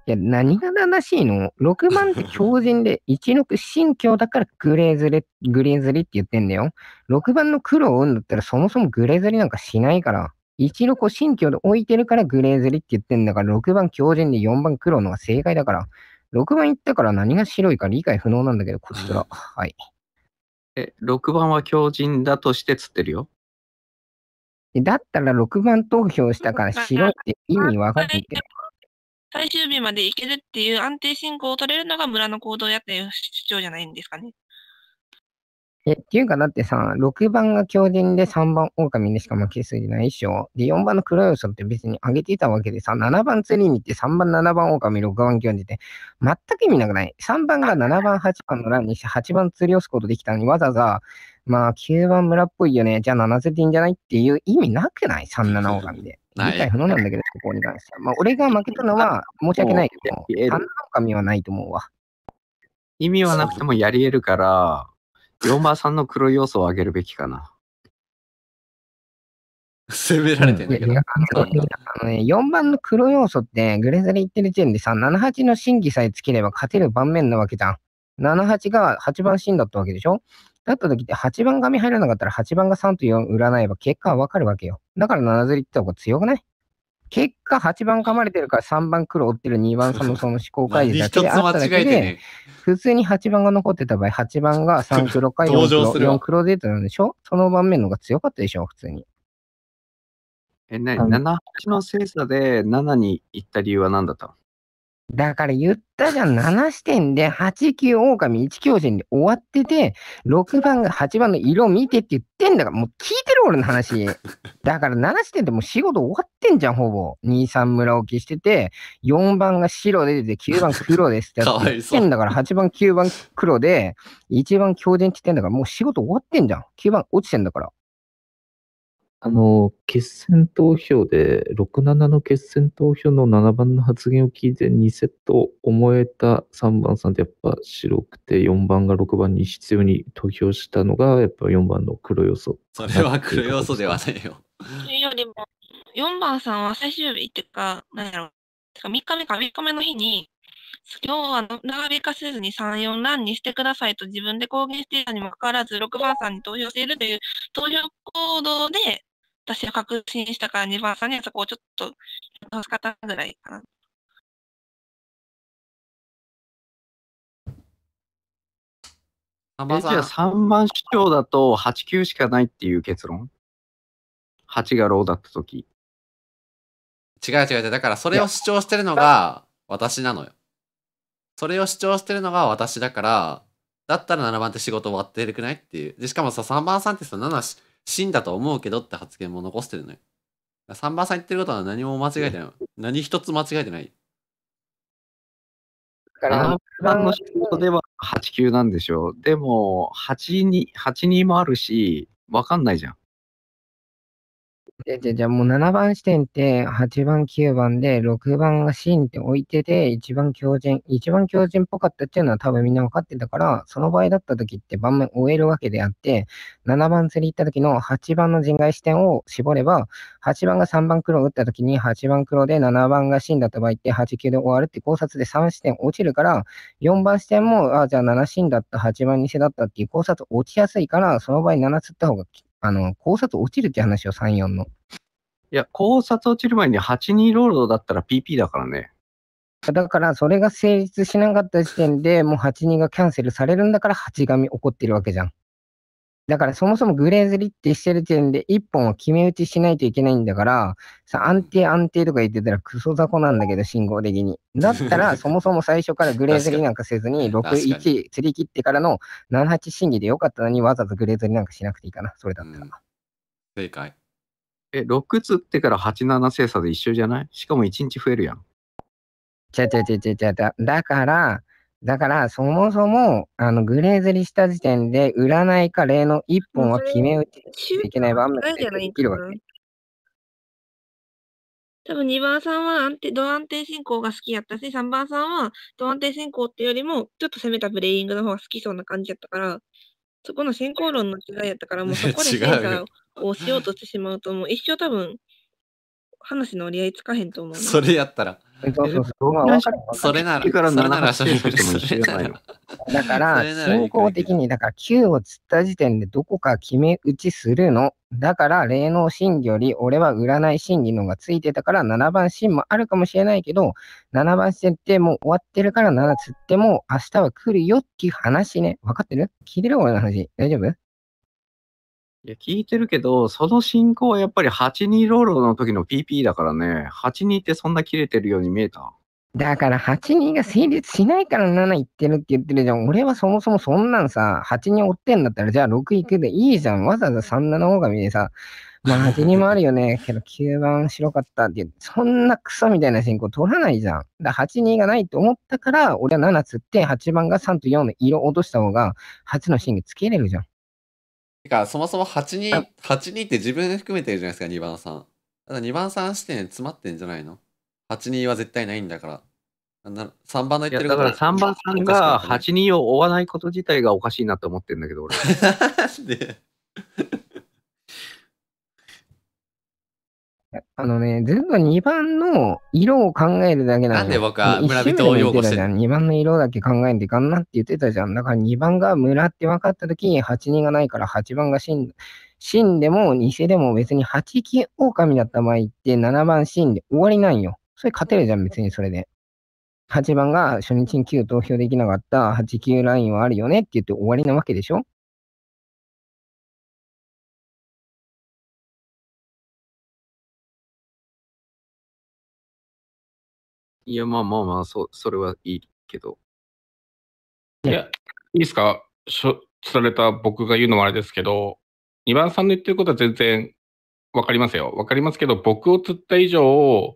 いや、何が正しいの ?6 番って強人で、16 [laughs] 神教だからグレーズグレーズリって言ってんだよ。6番の黒を追うんだったらそもそもグレーズリなんかしないから。16を神経で置いてるからグレーズリって言ってんだから、6番強人で4番黒のが正解だから。6番言ったから何が白いか理解不能なんだけど、こちら。はい。え、6番は強靭だとしてつってるよ。だったら6番投票したから白って意味わかってて。最終日まで行けるっていう安定進行を取れるのが村の行動やっていう主張じゃないんですかね。え、っていうか、だってさ、6番が狂人で3番狼にしか負けぎないでしょ。で、4番の黒要素って別に上げてたわけでさ、7番釣りに行って3番、7番狼、6番狂人って、全く意味なくない。3番が7番、8番の欄にして8番釣り押すことできたのに、わざわざ、まあ、9番村っぽいよね。じゃあ7釣りんじゃないっていう意味なくない ?3、7狼で。理解不能なんだけど、ここに関しては。まあ、俺が負けたのは申し訳ないけど、あんな神はないと思うわ。意味はなくてもやり得るから、4番さんの黒い要素を上げるべきかな。攻められてんだけど。4番の黒要素って、グレザリ言ってる時点でさ、78の審議さえつければ勝てる盤面なわけじゃん。78が8番シーンだったわけでしょだった時って8番紙入らなかったら8番が3と4占えば結果はわかるわけよ。だから7釣りって方が強くない結果8番噛まれてるから3番黒追ってる2番そのその思考回路だけであっただけで、普通に8番が残ってた場合、8番が3黒か4黒、4 [laughs] 黒デートなんでしょその盤面の方が強かったでしょ普通に。え、なに ?7、8の精査で7に行った理由は何だったのだから言ったじゃん、7視点で8、9、狼、1強戦で終わってて、6番が8番の色見てって言ってんだから、もう聞いてる俺の話。だから7視点でもう仕事終わってんじゃん、ほぼ。2、3村置きしてて、4番が白で出て、9番黒ですって言 [laughs] ってんだから、8番、9番黒で、1番強人って言ってんだから、もう仕事終わってんじゃん。9番落ちてんだから。あの、決選投票で、6-7の決選投票の7番の発言を聞いて2セット思えた3番さんってやっぱ白くて、4番が6番に必要に投票したのが、やっぱ4番の黒要素。それは黒要素ではないよ。それよりも、4番さんは最終日っていうか、なんやろう、3日目か3日目の日に、今日は長引かせずに3、4ランにしてくださいと自分で公言していたにもかかわらず、6番さんに投票しているという投票行動で、私が確信したから2番さんにはそこをちょっと助かったぐらいかな。えじゃあ3番主張だと8 9しかないっていう結論 ?8 がローだった時。違う違う違う。だからそれを主張してるのが私なのよ。それを主張してるのが私だから、だったら7番って仕事終わってるくないっていう。で、しかもさ、3番さんってさ、7、死んだと思うけどって発言も残してるのよ。3番さん言ってることは何も間違えてない。何一つ間違えてない。だから、7番の仕事では8級なんでしょう。でも、8に、8 2もあるし、わかんないじゃん。じゃ、じゃ、もう7番視点って、8番、9番で、6番がシーンって置いてて、一番強靭、一番強靭っぽかったっていうのは多分みんな分かってたから、その場合だった時って盤面終えるわけであって、7番釣り行った時の8番の人外視点を絞れば、8番が3番黒打った時に、8番黒で7番がシーンだった場合って、8、9で終わるって考察で3視点落ちるから、4番視点も、あ、じゃあ7シーンだった、8番偽だったっていう考察落ちやすいから、その場合7釣った方があの、考察落ちるって話を3、4の。いや、考察落ちる前に82ロードだったら PP だからね。だから、それが成立しなかった時点でもう82がキャンセルされるんだから、8紙起こってるわけじゃん。だからそもそもグレーズリってしてる時点で一本を決め打ちしないといけないんだから、さ安定安定とか言ってたらクソ雑魚なんだけど、信号的に。だったら、そもそも最初からグレーズリなんかせずに、6、1、釣り切ってからの7、8審議でよかったのに、わざとグレーズリなんかしなくていいかな、それだったら。正解。え、6釣ってから8、7精査で一緒じゃないしかも1日増えるやん。ちゃちゃちゃちゃちゃだ。だから、だから、そもそも、あの、グレーズリした時点で、占いか例の一本は決め打ちいけない場面ができるわけ。多分2番さんは安定、ド安定進行が好きやったし、3番さんはド安定進行っていうよりも、ちょっと攻めたプレイングの方が好きそうな感じやったから、そこの進行論の違いやったから、もうそこで [laughs] 審査をしようとしてしまうと、もう一生多分、話の折り合いつかへんと思う。それやったら。それなら、それなら、それなら、だから、進行的に、だから Q を釣った時点でどこか決め打ちするの。だから、霊能審議より、俺は占い審議のがついてたから、7番審もあるかもしれないけど、7番芯ってもう終わってるから7釣っても、明日は来るよっていう話ね。分かってる聞いてる俺の話。大丈夫いや、聞いてるけど、その進行はやっぱり82ロールの時の PP だからね、82ってそんな切れてるように見えた。だから82が成立しないから7行ってるって言ってるじゃん。俺はそもそもそんなんさ、82追ってんだったらじゃあ6行くでいいじゃん。わざわざ3、7方が見えさ、まあ82もあるよね。[laughs] けど9番白かったってそんなクソみたいな進行取らないじゃん。だ82がないと思ったから、俺は7つって8番が3と4の色落とした方が8のシンつけれるじゃん。てか、そもそも8人、8人って自分含めてるじゃないですか、2番さん。ただ2番さん視点詰まってんじゃないの ?8 人は絶対ないんだから。3番の言ってることだから3番さんが8人を追わないこと自体がおかしいなと思ってるんだけど、俺。[laughs] であのね、全部2番の色を考えるだけなのなんで僕は村人を擁護してる ?2 番の色だけ考えてガかんなって言ってたじゃん。だから2番が村って分かった時に8人がないから8番が死ん死んでも偽でも別に8匹狼だった場合って7番死んで終わりなんよ。それ勝てるじゃん、別にそれで。8番が初日に9投票できなかった8、9ラインはあるよねって言って終わりなわけでしょいや、まあまあまあ、そそれはいいけど。いや、いいですかしょ釣られた僕が言うのもあれですけど、2番さんの言ってることは全然わかりますよ。わかりますけど、僕を釣った以上、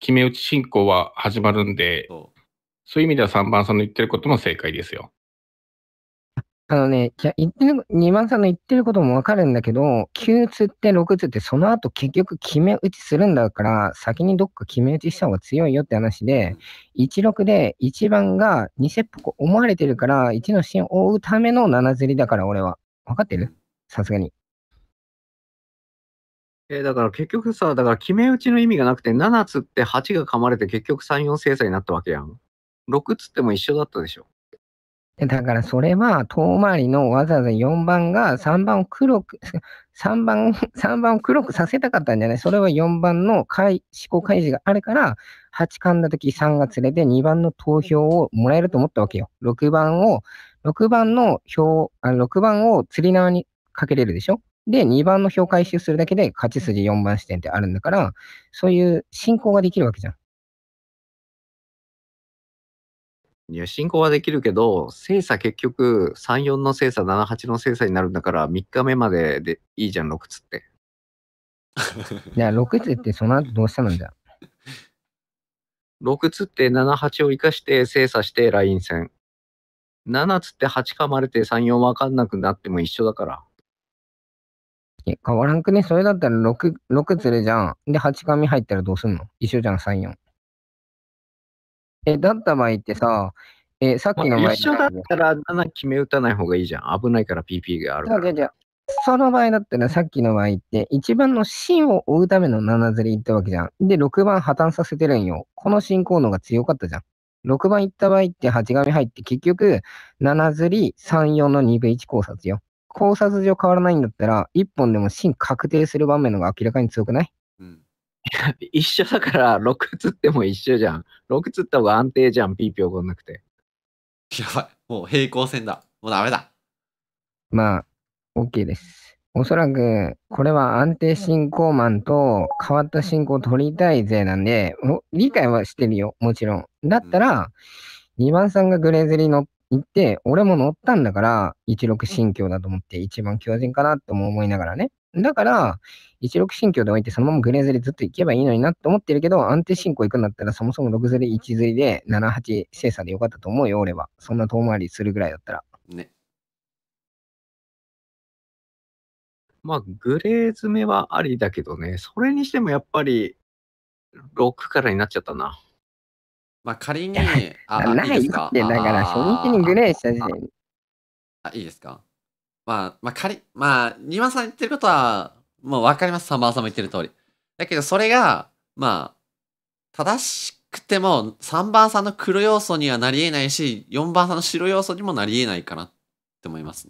決め打ち進行は始まるんで、そういう意味では3番さんの言ってることも正解ですよ。あのね、じゃ言ってる、二番さんの言ってることもわかるんだけど、9つって6つってその後結局決め打ちするんだから、先にどっか決め打ちした方が強いよって話で、16で1番が2セッぽく思われてるから、1の芯を追うための7釣りだから俺は。わかってるさすがに。えー、だから結局さ、だから決め打ちの意味がなくて、7つって8が噛まれて結局3、4精査になったわけやん。6つっても一緒だったでしょ。で、だからそれは遠回りのわざわざ4番が3番を黒く、3 [laughs] 番、3 [laughs] 番を黒くさせたかったんじゃないそれは4番の回思考開示があるから、8噛んだ時3が連れて2番の投票をもらえると思ったわけよ。6番を、6番の票、あ6番を釣り縄にかけれるでしょで、2番の票回収するだけで勝ち筋4番視点ってあるんだから、そういう進行ができるわけじゃん。いや、進行はできるけど、精査結局、3、4の精査、7、8の精査になるんだから、3日目まででいいじゃん、6つって。い [laughs] や、6つってその後どうしたのじゃ。6つって7、8を生かして精査してライン戦。7つって8噛まれて3、4分かんなくなっても一緒だから。いや、変わらんくねそれだったら 6, 6つれじゃん。で、8み入ったらどうすんの一緒じゃん、3、4。え、だった場合ってさ、え、さっきの前、まあ、一緒だったら7決め打たない方がいいじゃん。危ないから PP があるから。じゃその場合だったらさっきの場合って1番の芯を追うための7ずりったわけじゃん。で、6番破綻させてるんよ。この進行能が強かったじゃん。6番いった場合って8紙入って結局7ずり34の2分1考察よ。考察上変わらないんだったら1本でも芯確定する場面の方が明らかに強くない [laughs] 一緒だから、6つっても一緒じゃん。6つった方が安定じゃん、ピーピー怒んなくて。やばい。もう平行線だ。もうダメだ。まあ、OK です。おそらく、これは安定進行マンと変わった進行を取りたいぜなんで、理解はしてるよ、もちろん。だったら、2番さんがグレーズリー乗っ行って、俺も乗ったんだから、16新教だと思って、一番強靭かなとも思いながらね。だから、16新教で置いて、そのままグレーズでずっと行けばいいのになって思ってるけど、安定進行行くんだったら、そもそも6釣リ1釣りで、7、8精査でよかったと思うよ、俺は。そんな遠回りするぐらいだったら。ね。まあ、グレー詰めはありだけどね、それにしてもやっぱり、6からになっちゃったな。まあ仮に、あ、ないかって、だから初日にグレーした時点あ、いいですかまあ、まあ仮、まあ、ニマさん言ってることは、もうわかります、サ番ーさんも言ってる通り。だけどそれが、まあ、正しくても3番さんの黒要素にはなり得ないし、4番さんの白要素にもなり得ないかなって思います、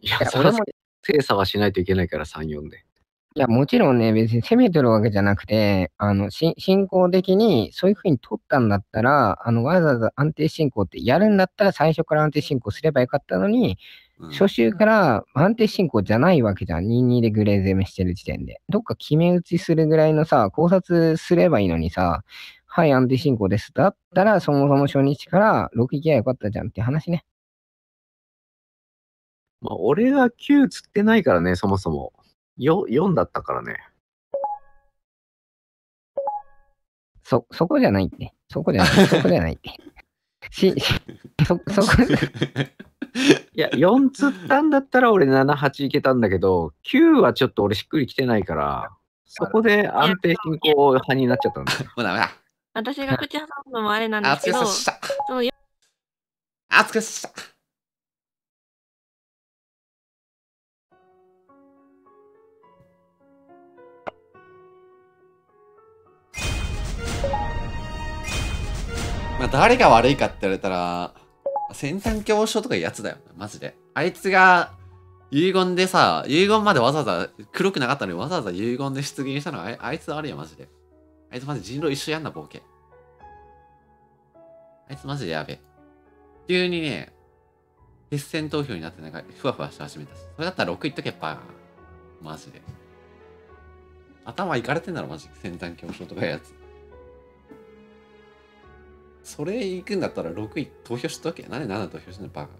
いや、それも精査はしないといけないから、3、4で。いや、もちろんね、別に攻めてるわけじゃなくて、あの、し進行的にそういうふうに取ったんだったら、あの、わざわざ安定進行ってやるんだったら最初から安定進行すればよかったのに、初週から安定進行じゃないわけじゃん。22でグレー攻めしてる時点で。どっか決め打ちするぐらいのさ、考察すればいいのにさ、はい、安定進行です。だったら、そもそも初日から6行きゃよかったじゃんって話ね。まあ、俺が9釣ってないからね、そもそも。よ、4だったからね。そ、そこじゃないって。そこじゃない。[laughs] そこじゃないって。し、そ、そこ [laughs] いや、4つったんだったら俺7、8いけたんだけど、9はちょっと俺しっくりきてないから、そこで安定進行派になっちゃったんだもうダメだ。私が口挟むのもあれなんですけど、くした。熱くした。まあ、誰が悪いかって言われたら、先端恐怖症とかいうやつだよ。マジで。あいつが、遺言でさ、遺言までわざわざ、黒くなかったのにわざわざ遺言で出現したのはあいつ悪いよ、マジで。あいつマジ人狼一緒やんな、冒険。あいつマジでやべえ。急にね、決選投票になってなんか、ふわふわし始めたし。それだったら6いっとけば、マジで。頭いかれてんだろ、マジ先端恐怖症とかいうやつ。それ行くんだったら6位投票しとけ。なんで7投票しないバカ。